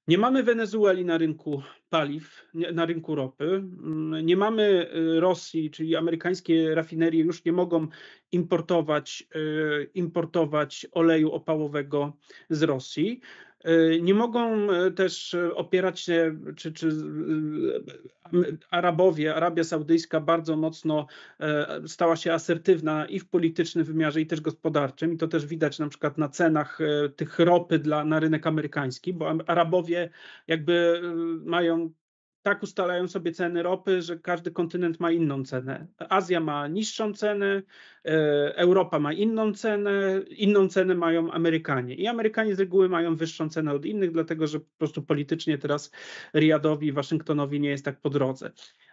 Nie mamy Wenezueli na rynku paliw, na rynku ropy, mm, nie mamy y, Rosji, czyli amerykańskie rafinerie już nie mogą importować, y, importować oleju opałowego z Rosji. E, nie mogą e, też e, opierać się, czy, czy Arabowie, Arabia Saudyjska bardzo mocno stała się asertywna i w politycznym wymiarze, i też gospodarczym. I to też widać na przykład na cenach tych ropy dla, na rynek amerykański, bo Arabowie jakby mają tak ustalają sobie ceny ropy, że każdy kontynent ma inną cenę. Azja ma niższą cenę, e, Europa ma inną cenę, inną cenę mają Amerykanie. I Amerykanie z reguły mają wyższą cenę od innych, dlatego że po prostu politycznie teraz i Waszyngtonowi nie jest tak po drodze.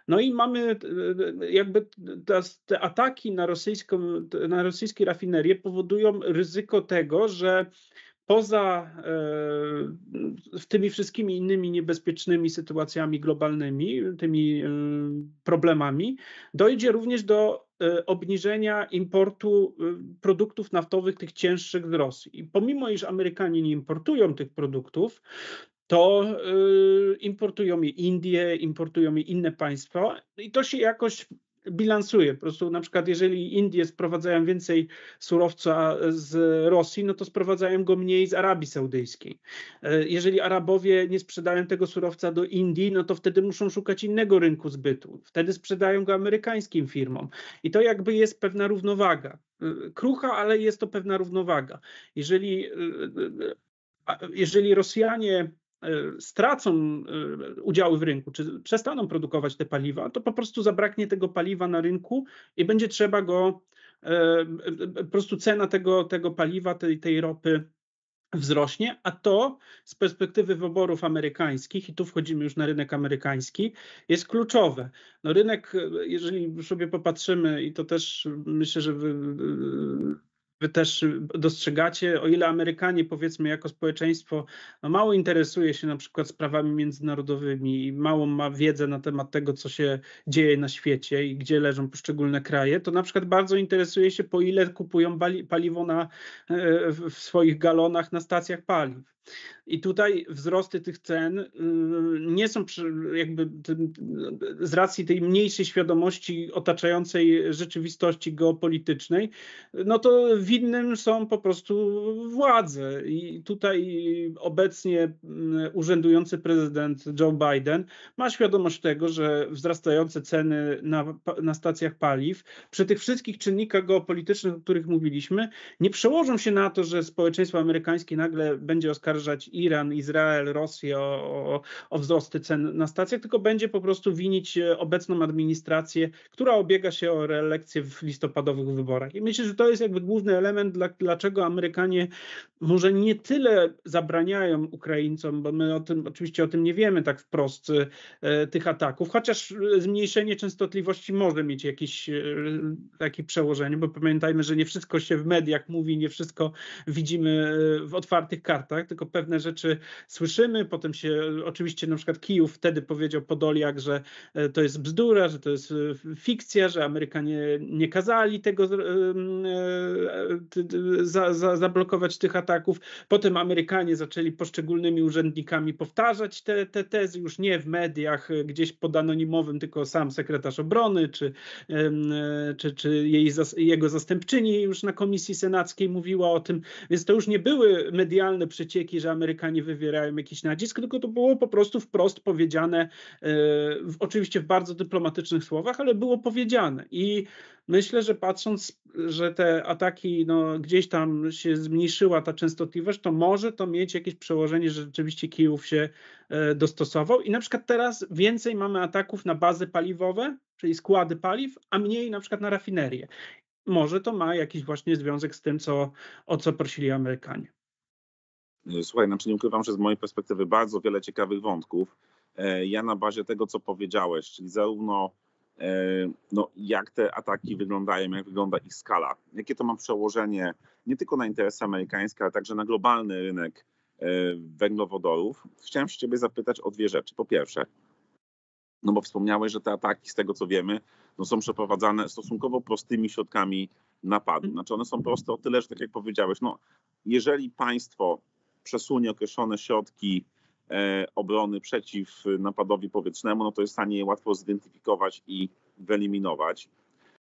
No i mamy e, e, jakby te ataki na, rosyjską, na rosyjskie rafinerie powodują ryzyko tego, że poza e, tymi wszystkimi innymi niebezpiecznymi sytuacjami globalnymi, tymi e, problemami, dojdzie również do e, obniżenia importu produktów naftowych tych cięższych z Rosji. I pomimo iż Amerykanie nie importują tych produktów, to importują je Indie, importują je inne państwa i to się jakoś bilansuje. Po prostu na przykład jeżeli Indie sprowadzają więcej surowca z Rosji, no to sprowadzają go mniej z Arabii Saudyjskiej. E, jeżeli Arabowie nie sprzedają tego surowca do Indii, no to wtedy muszą szukać innego rynku zbytu. Wtedy sprzedają go amerykańskim firmom. I to jakby jest pewna równowaga. E, krucha, ale jest to pewna równowaga. Jeżeli e, jeżeli Rosjanie E, stracą e, udziały w rynku, czy przestaną produkować te paliwa, to po prostu zabraknie tego paliwa na rynku i będzie trzeba go, e, po prostu cena tego, tego paliwa, tej, tej ropy wzrośnie, a to z perspektywy wyborów amerykańskich, i tu wchodzimy już na rynek amerykański, jest kluczowe. No rynek, jeżeli sobie popatrzymy, i to też myślę, że wy, wy też y, dostrzegacie, o ile Amerykanie powiedzmy jako społeczeństwo no mało interesuje się na przykład sprawami międzynarodowymi i mało ma wiedzę na temat tego, co się dzieje na świecie i gdzie leżą poszczególne kraje, to na przykład bardzo interesuje się, po ile kupują paliwo na, e, w swoich galonach na stacjach paliw. I tutaj wzrosty tych cen y, nie są jakby z racji tej mniejszej świadomości otaczającej rzeczywistości geopolitycznej, no to winnym są po prostu władze. I tutaj obecnie y, urzędujący prezydent Joe Biden ma świadomość tego, że wzrastające ceny na, na stacjach paliw przy tych wszystkich czynnikach geopolitycznych, o których mówiliśmy, nie przełożą się na to, że społeczeństwo amerykańskie nagle będzie oskarżone oskarżać Iran, Izrael, Rosję o, o wzrosty cen na stacjach, tylko będzie po prostu winić e, obecną administrację, która obiega się o reelekcję w listopadowych wyborach. I myślę, że to jest jakby główny element, dla, dlaczego Amerykanie może nie tyle zabraniają Ukraińcom, bo my o tym, oczywiście o tym nie wiemy tak wprost, e, tych ataków, chociaż e, zmniejszenie częstotliwości może mieć jakieś e, takie przełożenie, bo pamiętajmy, że nie wszystko się w mediach mówi, nie wszystko widzimy e, w otwartych kartach, tylko pewne rzeczy słyszymy. Potem się oczywiście na przykład Kijów wtedy powiedział Podoliak, że e, to jest bzdura, że to jest e, fikcja, że Amerykanie nie kazali tego e, za, za, zablokować tych ataków. Potem Amerykanie zaczęli poszczególnymi urzędnikami powtarzać te, te tezy, już nie w mediach gdzieś pod anonimowym, tylko sam sekretarz obrony czy, czy, czy jej, jego zastępczyni już na komisji senackiej mówiła o tym, więc to już nie były medialne przecieki, krytyki, że Amerykanie wywierają jakiś nacisk, tylko to było po prostu wprost powiedziane, e, w, oczywiście w bardzo dyplomatycznych słowach, ale było powiedziane. I myślę, że patrząc, że te ataki, no, gdzieś tam się zmniejszyła ta częstotliwość, to może to mieć jakieś przełożenie, że rzeczywiście Kijów się e, dostosował. I na przykład teraz więcej mamy ataków na bazy paliwowe, czyli składy paliw, a mniej na przykład na rafinerie. Może to ma jakiś właśnie związek z tym, co, o co prosili Amerykanie.
E, słuchaj, znaczy nie ukrywam, że z mojej perspektywy bardzo wiele ciekawych wątków. E, ja na bazie tego, co powiedziałeś, czyli zarówno e, no, jak te ataki wyglądają, jak wygląda ich skala, jakie to ma przełożenie nie tylko na interesy amerykańskie, ale także na globalny rynek węglowodorów. Chciałem się Ciebie zapytać o dwie rzeczy. Po pierwsze, no bo wspomniałeś, że te ataki, z tego co wiemy, no są przeprowadzane stosunkowo prostymi środkami napadu. Znaczy one są proste o tyle, że tak jak powiedziałeś, no jeżeli państwo przesunie określone środki e, obrony przeciw napadowi powietrznemu, no to jest w stanie je łatwo zidentyfikować i wyeliminować.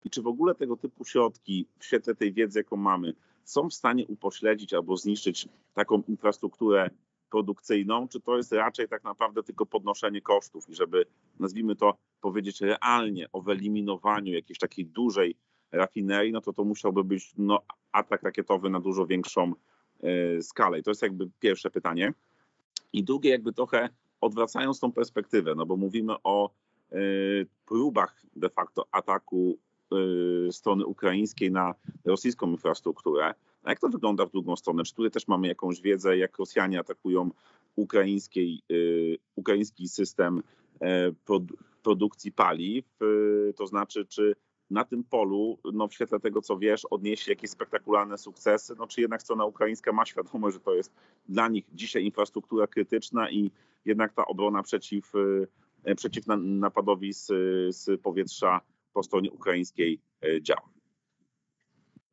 I czy w ogóle tego typu środki w świetle tej wiedzy, jaką mamy, są w stanie upośledzić albo zniszczyć taką infrastrukturę produkcyjną, czy to jest raczej tak naprawdę tylko podnoszenie kosztów i żeby, nazwijmy to, powiedzieć realnie o wyeliminowaniu jakiejś takiej dużej rafinerii, no to to musiałby być no, atak rakietowy na dużo większą E, skalę? I to jest jakby pierwsze pytanie. I drugie, jakby trochę odwracając tą perspektywę, no bo mówimy o e, próbach de facto ataku e, strony ukraińskiej na rosyjską infrastrukturę. A jak to wygląda w drugą stronę? Czy tutaj też mamy jakąś wiedzę, jak Rosjanie atakują ukraińskiej, ukraiński system produkcji paliw? To znaczy, czy na tym polu, no w świetle tego, co wiesz, odnieść jakieś spektakularne sukcesy? No czy jednak strona ukraińska ma świadomość, że to jest dla nich dzisiaj infrastruktura krytyczna i jednak ta obrona przeciw, e, przeciw napadowi z, z powietrza po stronie ukraińskiej e, działa?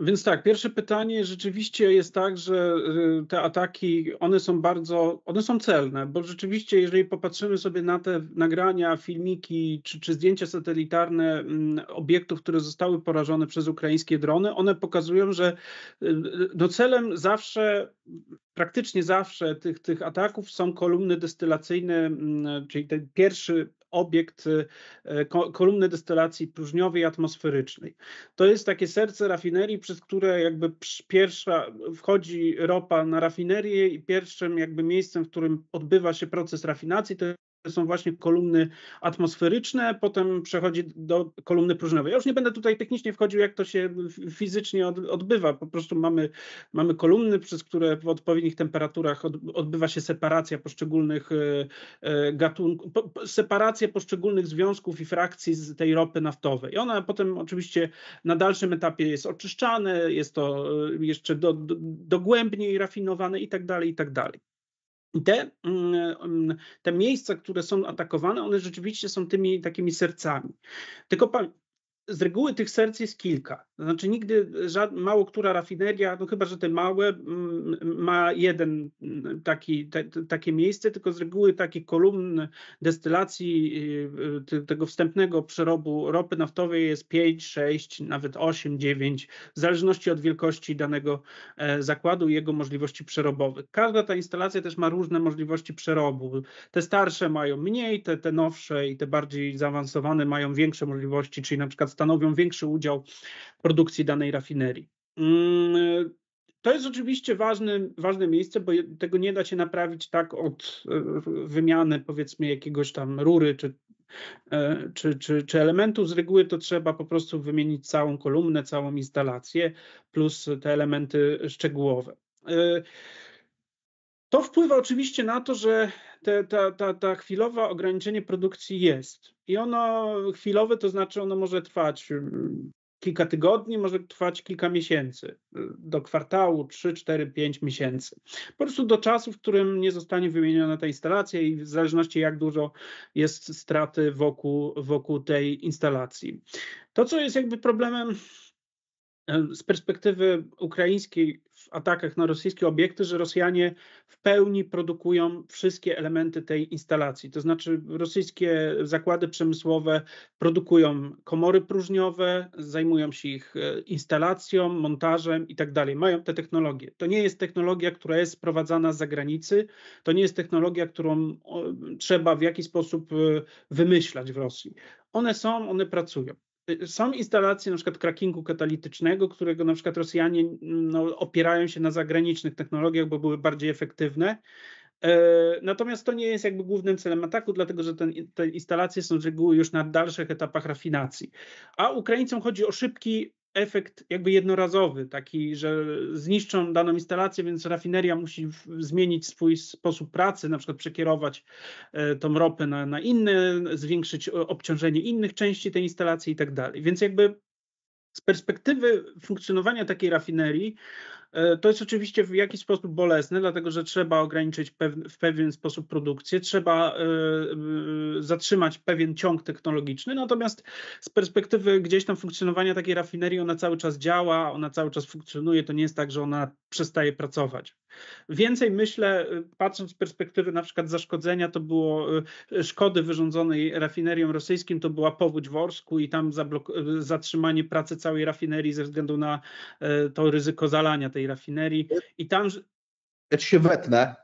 Więc tak, pierwsze pytanie rzeczywiście jest tak, że y, te ataki, one są bardzo, one są celne, bo rzeczywiście jeżeli popatrzymy sobie na te nagrania, filmiki czy, czy zdjęcia satelitarne mm, obiektów, które zostały porażone przez ukraińskie drony, one pokazują, że y, y, no celem zawsze praktycznie zawsze tych, tych ataków są kolumny destylacyjne, mm, czyli ten pierwszy, obiekt y, e, kolumny destylacji próżniowej atmosferycznej. To jest takie serce rafinerii, przez które jakby pierwsza wchodzi ropa na rafinerię i pierwszym jakby miejscem, w którym odbywa się proces rafinacji, to są właśnie kolumny atmosferyczne, potem przechodzi do kolumny próżniowej. Ja już nie będę tutaj technicznie wchodził, jak to się fizycznie odbywa. Po prostu mamy, mamy kolumny, przez które w odpowiednich temperaturach odbywa się separacja poszczególnych e, e, gatunków, separacja poszczególnych związków i frakcji z tej ropy naftowej. I ona potem oczywiście na dalszym etapie jest oczyszczane, jest to e, jeszcze do, do, dogłębniej rafinowane i tak dalej, i tak dalej. I te, mm, mm, te miejsca, które są atakowane, one rzeczywiście są tymi takimi sercami. Tylko z reguły tych serc jest kilka. Znaczy nigdy mało która rafineria, no chyba, że te małe, ma jeden taki, te, takie miejsce, tylko z reguły takie kolumny destylacji y, y, te, tego wstępnego przerobu ropy naftowej jest 5, 6, nawet 8, 9, w zależności od wielkości danego e, zakładu i jego możliwości przerobowych. Każda ta instalacja też ma różne możliwości przerobu. Te starsze mają mniej, te, te nowsze i te bardziej zaawansowane mają większe możliwości, czyli na przykład stanowią większy udział produkcji danej rafinerii. Mm, to jest oczywiście ważne, ważne miejsce, bo tego nie da się naprawić tak od e, wymiany powiedzmy jakiegoś tam rury czy, e, czy, czy, czy elementu. Z reguły to trzeba po prostu wymienić całą kolumnę, całą instalację plus te elementy szczegółowe. E, to wpływa oczywiście na to, że te, ta, ta, ta chwilowa ograniczenie produkcji jest. I ono chwilowe, to znaczy ono może trwać mm, kilka tygodni, może trwać kilka miesięcy, do kwartału 3, 4, 5 miesięcy. Po prostu do czasu, w którym nie zostanie wymieniona ta instalacja i w zależności jak dużo jest straty wokół, wokół tej instalacji. To, co jest jakby problemem E, z perspektywy ukraińskiej w atakach na rosyjskie obiekty, że Rosjanie w pełni produkują wszystkie elementy tej instalacji. To znaczy, rosyjskie zakłady przemysłowe produkują komory próżniowe, zajmują się ich e, instalacją, montażem i tak dalej. Mają te technologie. To nie jest technologia, która jest sprowadzana z zagranicy, to nie jest technologia, którą trzeba w jakiś sposób e, wymyślać w Rosji. One są, one pracują. Y, są instalacje na przykład crackingu katalitycznego, którego na przykład Rosjanie mm, no, opierają się na zagranicznych technologiach, bo były bardziej efektywne. E, natomiast to nie jest jakby głównym celem ataku, dlatego że ten, te instalacje są z reguły już na dalszych etapach rafinacji. A Ukraińcom chodzi o szybki efekt jakby jednorazowy, taki, że zniszczą daną instalację, więc rafineria musi zmienić swój sposób pracy, na przykład przekierować e, tą ropę na, na inne, zwiększyć obciążenie innych części tej instalacji i tak dalej. Więc jakby z perspektywy funkcjonowania takiej rafinerii E, to jest oczywiście w jakiś sposób bolesne, dlatego że trzeba ograniczyć w pewien sposób produkcję, trzeba e, e, zatrzymać pewien ciąg technologiczny, natomiast z perspektywy gdzieś tam funkcjonowania takiej rafinerii ona cały czas działa, ona cały czas funkcjonuje, to nie jest tak, że ona przestaje pracować. Więcej myślę, patrząc z perspektywy na przykład zaszkodzenia, to było szkody wyrządzonej rafinerią rosyjskim, to była powódź w Orsku i tam zatrzymanie pracy całej rafinerii ze względu na to ryzyko zalania tej tej rafinerii i tam...
Ja ci się wetnę,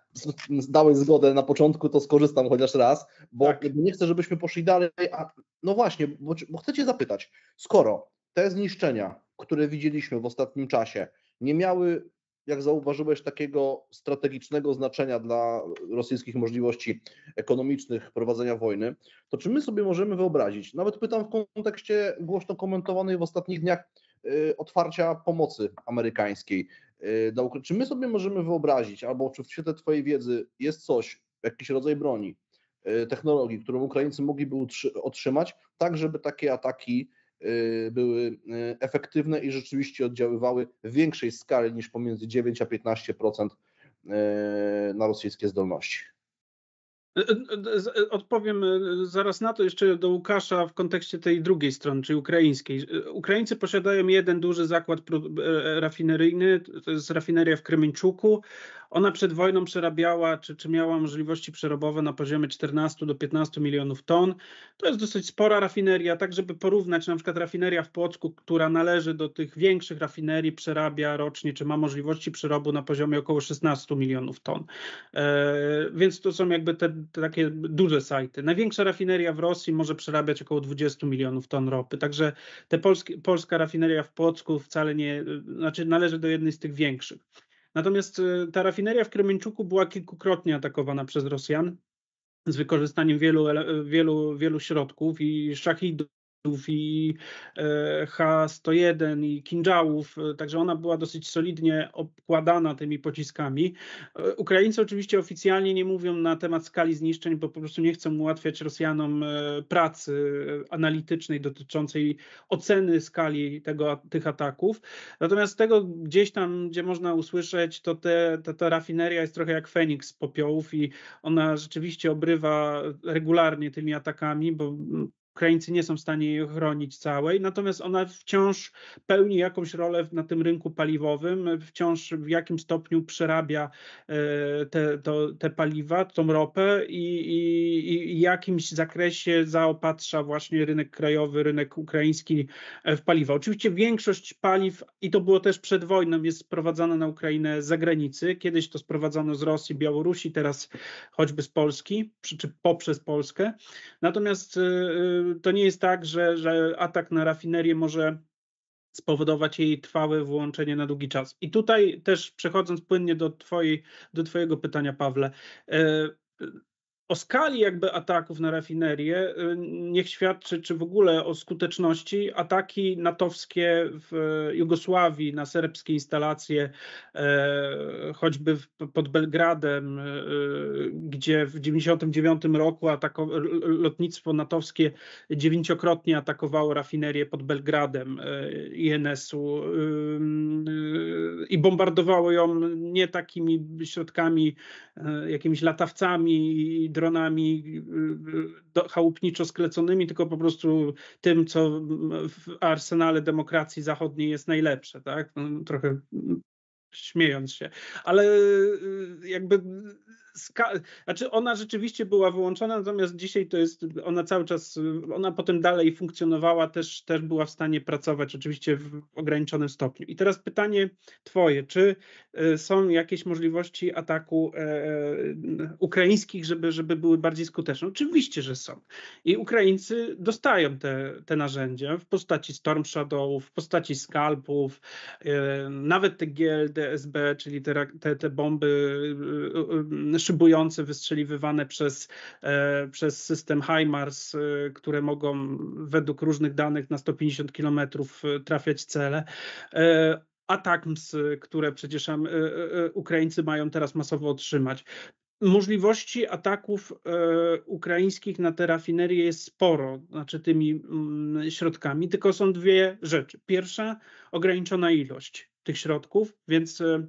dałeś zgodę na początku, to skorzystam chociaż raz, bo tak. nie chcę, żebyśmy poszli dalej. A, no właśnie, bo, bo chcę Cię zapytać, skoro te zniszczenia, które widzieliśmy w ostatnim czasie, nie miały, jak zauważyłeś, takiego strategicznego znaczenia dla rosyjskich możliwości ekonomicznych prowadzenia wojny, to czy my sobie możemy wyobrazić, nawet pytam w kontekście głośno komentowanej w ostatnich dniach y, otwarcia pomocy amerykańskiej. E, czy my sobie możemy wyobrazić, albo czy w świetle Twojej wiedzy jest coś, jakiś rodzaj broni, e, technologii, którą Ukraińcy mogliby otrzymać, tak żeby takie ataki e, były efektywne i rzeczywiście oddziaływały w większej skali niż pomiędzy 9 a 15% na rosyjskie zdolności?
E, e, e, odpowiem zaraz na to jeszcze do Łukasza w kontekście tej drugiej strony, czyli ukraińskiej. Ukraińcy posiadają jeden duży zakład rafineryjny, to jest rafineria w Kremeńczuku. Ona przed wojną przerabiała, czy, czy miała możliwości przerobowe na poziomie 14 do 15 milionów ton. To jest dosyć spora rafineria, tak żeby porównać, na przykład rafineria w Płocku, która należy do tych większych rafinerii, przerabia rocznie, czy ma możliwości przerobu na poziomie około 16 milionów ton. E, więc to są jakby te, te takie duże sajty. Największa rafineria w Rosji może przerabiać około 20 milionów ton ropy, także te polski, polska rafineria w Płocku wcale nie, znaczy należy do jednej z tych większych. Natomiast y, ta rafineria w Kremeńczuku była kilkukrotnie atakowana przez Rosjan z wykorzystaniem wielu, y, wielu, wielu środków i szachidów i e, H-101 i Kinjałów, e, także ona była dosyć solidnie obkładana tymi pociskami. E, Ukraińcy oczywiście oficjalnie nie mówią na temat skali zniszczeń, bo po prostu nie chcą ułatwiać Rosjanom pracy analitycznej dotyczącej oceny skali tego, tych ataków. Natomiast tego gdzieś tam, gdzie można usłyszeć, to te, ta, ta rafineria jest trochę jak Feniks z popiołów i ona rzeczywiście obrywa regularnie tymi atakami, bo mm, Ukraińcy nie są w stanie jej chronić całej, natomiast ona wciąż pełni jakąś rolę na tym rynku paliwowym, wciąż w jakim stopniu przerabia e, te, to, te paliwa, tą ropę i, i, i jakimś zakresie zaopatrza właśnie rynek krajowy, rynek ukraiński e, w paliwa. Oczywiście większość paliw, i to było też przed wojną, jest sprowadzana na Ukrainę z zagranicy. Kiedyś to sprowadzano z Rosji, Białorusi, teraz choćby z Polski, czy poprzez Polskę. Natomiast e, to nie jest tak, że, że atak na rafinerię może spowodować jej trwałe wyłączenie na długi czas. I tutaj też przechodząc płynnie do, twojej, do Twojego pytania, Pawle, e, o skali jakby ataków na rafinerię y, niech świadczy, czy w ogóle o skuteczności ataki natowskie w Jugosławii na serbskie instalacje, e, choćby pod Belgradem, y, y, gdzie w 1999 roku lotnictwo natowskie dziewięciokrotnie atakowało rafinerię pod Belgradem e, INS-u i bombardowało ją nie takimi środkami, e, jakimiś latawcami dronami y, y, chałupniczo skleconymi, tylko po prostu tym, co w arsenale demokracji zachodniej jest najlepsze, tak? No, trochę mm, śmiejąc się, ale y, jakby znaczy ona rzeczywiście była wyłączona, natomiast dzisiaj to jest, ona cały czas, ona potem dalej funkcjonowała, też, też była w stanie pracować, oczywiście w ograniczonym stopniu. I teraz pytanie twoje, czy e, są jakieś możliwości ataku e, ukraińskich, żeby, żeby były bardziej skuteczne? Oczywiście, że są. I Ukraińcy dostają te, te narzędzia w postaci Storm w postaci skalpów, e, nawet te GLDSB, czyli te, te, te bomby szybujące wystrzeliwywane przez, e, przez system HIMARS, e, które mogą według różnych danych na 150 km e, trafiać cele. atakms, które przecież Ukraińcy mają teraz masowo otrzymać. Możliwości ataków e, ukraińskich na te rafinerie jest sporo, znaczy tymi mm, środkami, tylko są dwie rzeczy. Pierwsza, ograniczona ilość tych środków, więc e,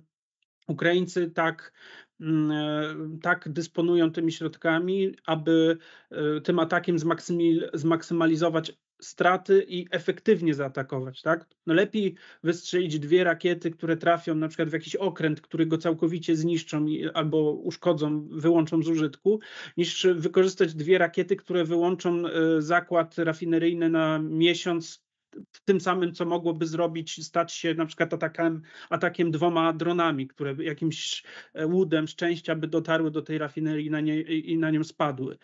Ukraińcy tak Mm, e, tak dysponują tymi środkami, aby e, tym atakiem zmaksymalizować straty i efektywnie zaatakować, tak? No lepiej wystrzelić dwie rakiety, które trafią na przykład w jakiś okręt, który go całkowicie zniszczą i, albo uszkodzą, wyłączą z użytku, niż wykorzystać dwie rakiety, które wyłączą e, zakład rafineryjny na miesiąc tym samym, co mogłoby zrobić, stać się na przykład atakiem, atakiem dwoma dronami, które jakimś e, łudem szczęścia by dotarły do tej rafinerii i na, nie, i na nią spadły.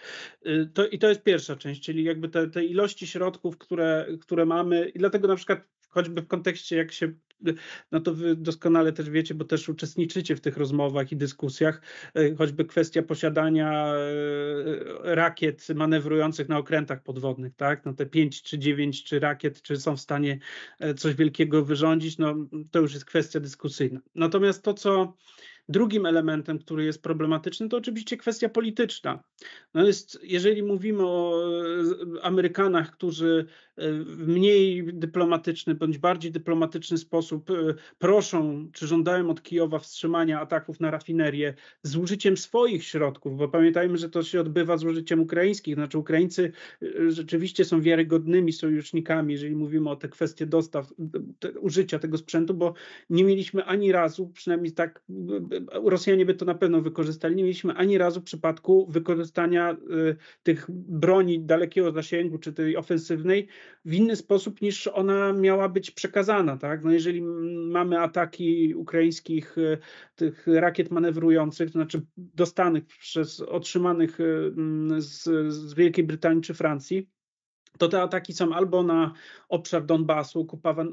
Y, to, I to jest pierwsza część, czyli jakby te, te ilości środków, które, które mamy i dlatego na przykład choćby w kontekście, jak się no to wy doskonale też wiecie, bo też uczestniczycie w tych rozmowach i dyskusjach, e, choćby kwestia posiadania e, rakiet manewrujących na okrętach podwodnych, tak? No te 5 czy 9 czy rakiet, czy są w stanie e, coś wielkiego wyrządzić, no to już jest kwestia dyskusyjna. Natomiast to, co Drugim elementem, który jest problematyczny, to oczywiście kwestia polityczna. No jest, jeżeli mówimy o e, Amerykanach, którzy e, w mniej dyplomatyczny bądź bardziej dyplomatyczny sposób e, proszą czy żądają od Kijowa wstrzymania ataków na rafinerię z użyciem swoich środków, bo pamiętajmy, że to się odbywa z użyciem ukraińskich, znaczy Ukraińcy rzeczywiście są wiarygodnymi sojusznikami, jeżeli mówimy o te kwestie dostaw, te, użycia tego sprzętu, bo nie mieliśmy ani razu, przynajmniej tak Rosjanie by to na pewno wykorzystali. Nie mieliśmy ani razu przypadku wykorzystania y, tych broni dalekiego zasięgu czy tej ofensywnej w inny sposób niż ona miała być przekazana. Tak? No jeżeli mamy ataki ukraińskich y, tych rakiet manewrujących, to znaczy dostanych przez otrzymanych y, z, z Wielkiej Brytanii czy Francji, to te ataki są albo na obszar Donbasu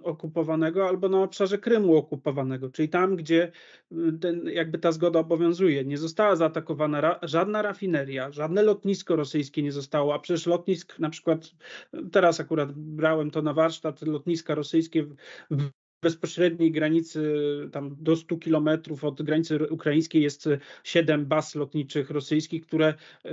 okupowanego, albo na obszarze Krymu okupowanego, czyli tam, gdzie y, ten, jakby ta zgoda obowiązuje. Nie została zaatakowana ra żadna rafineria, żadne lotnisko rosyjskie nie zostało, a przecież lotnisk na przykład, y, teraz akurat brałem to na warsztat, lotniska rosyjskie w bezpośredniej granicy, tam do 100 kilometrów od granicy ukraińskiej jest siedem baz lotniczych rosyjskich, które, e,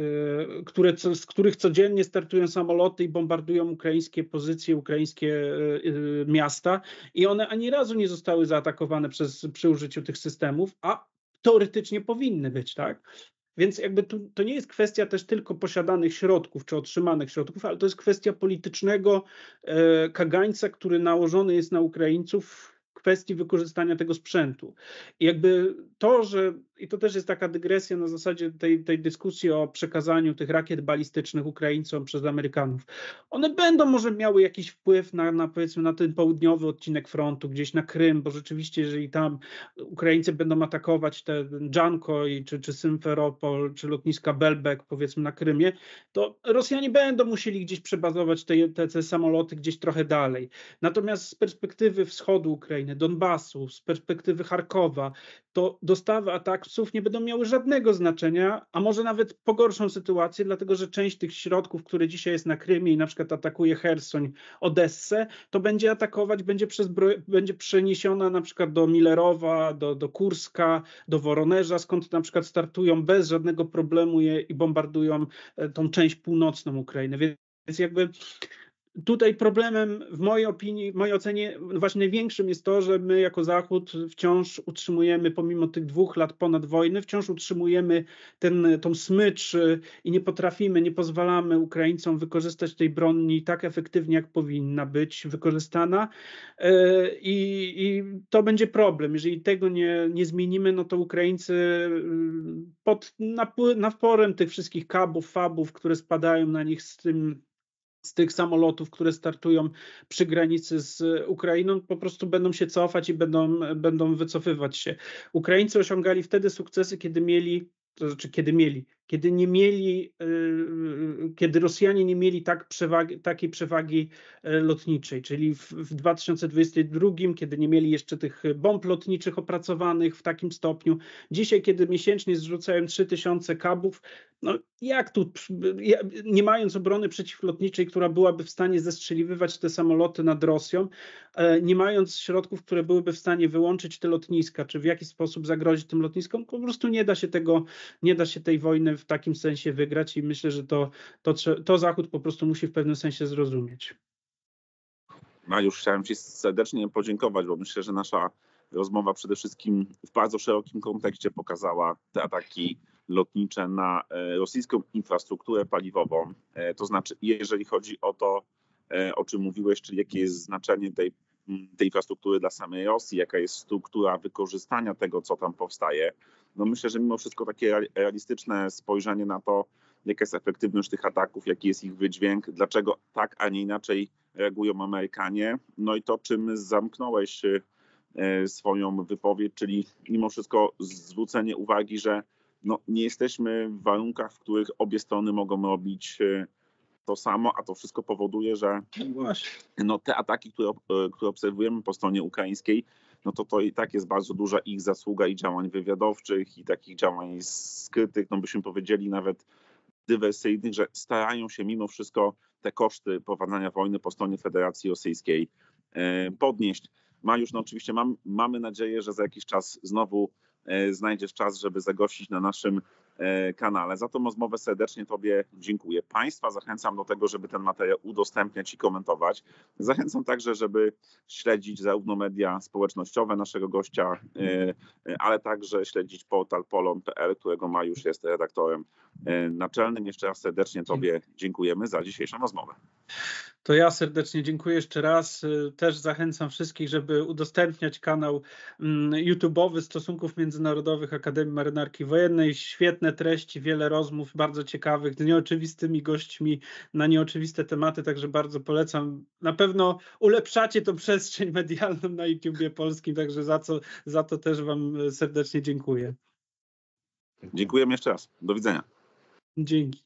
które, z których codziennie startują samoloty i bombardują ukraińskie pozycje, ukraińskie e, e, miasta i one ani razu nie zostały zaatakowane przez, przy użyciu tych systemów, a teoretycznie powinny być, tak? Więc jakby to, to, nie jest kwestia też tylko posiadanych środków czy otrzymanych środków, ale to jest kwestia politycznego e, kagańca, który nałożony jest na Ukraińców w kwestii wykorzystania tego sprzętu. I jakby to, że i to też jest taka dygresja na zasadzie tej, tej dyskusji o przekazaniu tych rakiet balistycznych Ukraińcom przez Amerykanów. One będą może miały jakiś wpływ na, na powiedzmy na ten południowy odcinek frontu, gdzieś na Krym, bo rzeczywiście jeżeli tam Ukraińcy będą atakować te Dżankoj czy, czy Symferopol, czy lotniska Belbek powiedzmy na Krymie, to Rosjanie będą musieli gdzieś przebazować te, te, te samoloty gdzieś trochę dalej. Natomiast z perspektywy wschodu Ukrainy, Donbasu, z perspektywy Charkowa, to dostawy ataku bodźców nie będą miały żadnego znaczenia, a może nawet pogorszą sytuację, dlatego że część tych środków, które dzisiaj jest na Krymie i na przykład atakuje Hersoń, Odessę, to będzie atakować, będzie, przez, będzie przeniesiona na przykład do Millerowa, do, do Kurska, do Woronerza, skąd na przykład startują bez żadnego problemu je i bombardują e, tą część północną Ukrainy. Więc jakby Tutaj problemem, w mojej opinii, w mojej ocenie, no właśnie największym jest to, że my jako Zachód wciąż utrzymujemy, pomimo tych dwóch lat ponad wojny, wciąż utrzymujemy ten, tą smycz y, i nie potrafimy, nie pozwalamy Ukraińcom wykorzystać tej broni tak efektywnie, jak powinna być wykorzystana. Y, I, i to będzie problem. Jeżeli tego nie, nie zmienimy, no to Ukraińcy y, pod naporem tych wszystkich kabów, fabów, które spadają na nich z tym z tych samolotów, które startują przy granicy z Ukrainą, po prostu będą się cofać i będą, będą wycofywać się. Ukraińcy osiągali wtedy sukcesy, kiedy mieli, to znaczy kiedy mieli, kiedy nie mieli, y, y, y, kiedy Rosjanie nie mieli tak przewagi, takiej przewagi e, lotniczej, czyli w, w 2022, kiedy nie mieli jeszcze tych bomb lotniczych opracowanych w takim stopniu. Dzisiaj, kiedy miesięcznie zrzucają 3000 kabów, no jak tu, nie mając obrony przeciwlotniczej, która byłaby w stanie zestrzeliwywać te samoloty nad Rosją, e, nie mając środków, które byłyby w stanie wyłączyć te lotniska, czy w jakiś sposób zagrozić tym lotniskom, po prostu nie da się tego, nie da się tej wojny w takim sensie wygrać i myślę, że to, to, to Zachód po prostu musi w pewnym sensie zrozumieć.
Mariusz, no, chciałem Ci serdecznie podziękować, bo myślę, że nasza rozmowa przede wszystkim w bardzo szerokim kontekście pokazała te ataki lotnicze na e, rosyjską infrastrukturę paliwową. E, to znaczy, jeżeli chodzi o to, e, o czym mówiłeś, czyli jakie jest znaczenie tej, tej infrastruktury dla samej Rosji, jaka jest struktura wykorzystania tego, co tam powstaje, no myślę, że mimo wszystko takie realistyczne spojrzenie na to, jaka jest efektywność tych ataków, jaki jest ich wydźwięk, dlaczego tak, a nie inaczej reagują Amerykanie. No i to, czym zamknąłeś y, y, swoją wypowiedź, czyli mimo wszystko zwrócenie uwagi, że no, nie jesteśmy w warunkach, w których obie strony mogą robić y, to samo, a to wszystko powoduje, że no, no te ataki, które, które obserwujemy po stronie ukraińskiej, no to to i tak jest bardzo duża ich zasługa i działań wywiadowczych i takich działań skrytych, no byśmy powiedzieli nawet dywersyjnych, że starają się mimo wszystko te koszty powadania wojny po stronie Federacji Rosyjskiej e, podnieść. Mariusz, no oczywiście mam, mamy nadzieję, że za jakiś czas znowu e, znajdziesz czas, żeby zagościć na naszym E, kanale. Za tą rozmowę serdecznie Tobie dziękuję. Państwa zachęcam do tego, żeby ten materiał udostępniać i komentować. Zachęcam także, żeby śledzić zarówno media społecznościowe naszego gościa, e, e, ale także śledzić portal polon.pl, którego ma już jest redaktorem E, naczelnym jeszcze raz serdecznie Tobie dziękujemy za dzisiejszą rozmowę.
To ja serdecznie dziękuję jeszcze raz. E, też zachęcam wszystkich, żeby udostępniać kanał mm, YouTube'owy Stosunków Międzynarodowych Akademii Marynarki Wojennej. Świetne treści, wiele rozmów bardzo ciekawych z nieoczywistymi gośćmi na nieoczywiste tematy, także bardzo polecam. Na pewno ulepszacie tą przestrzeń medialną na YouTubie polskim, także za, co, za to też Wam serdecznie dziękuję.
Dziękujemy jeszcze raz. Do widzenia.
Dzięki.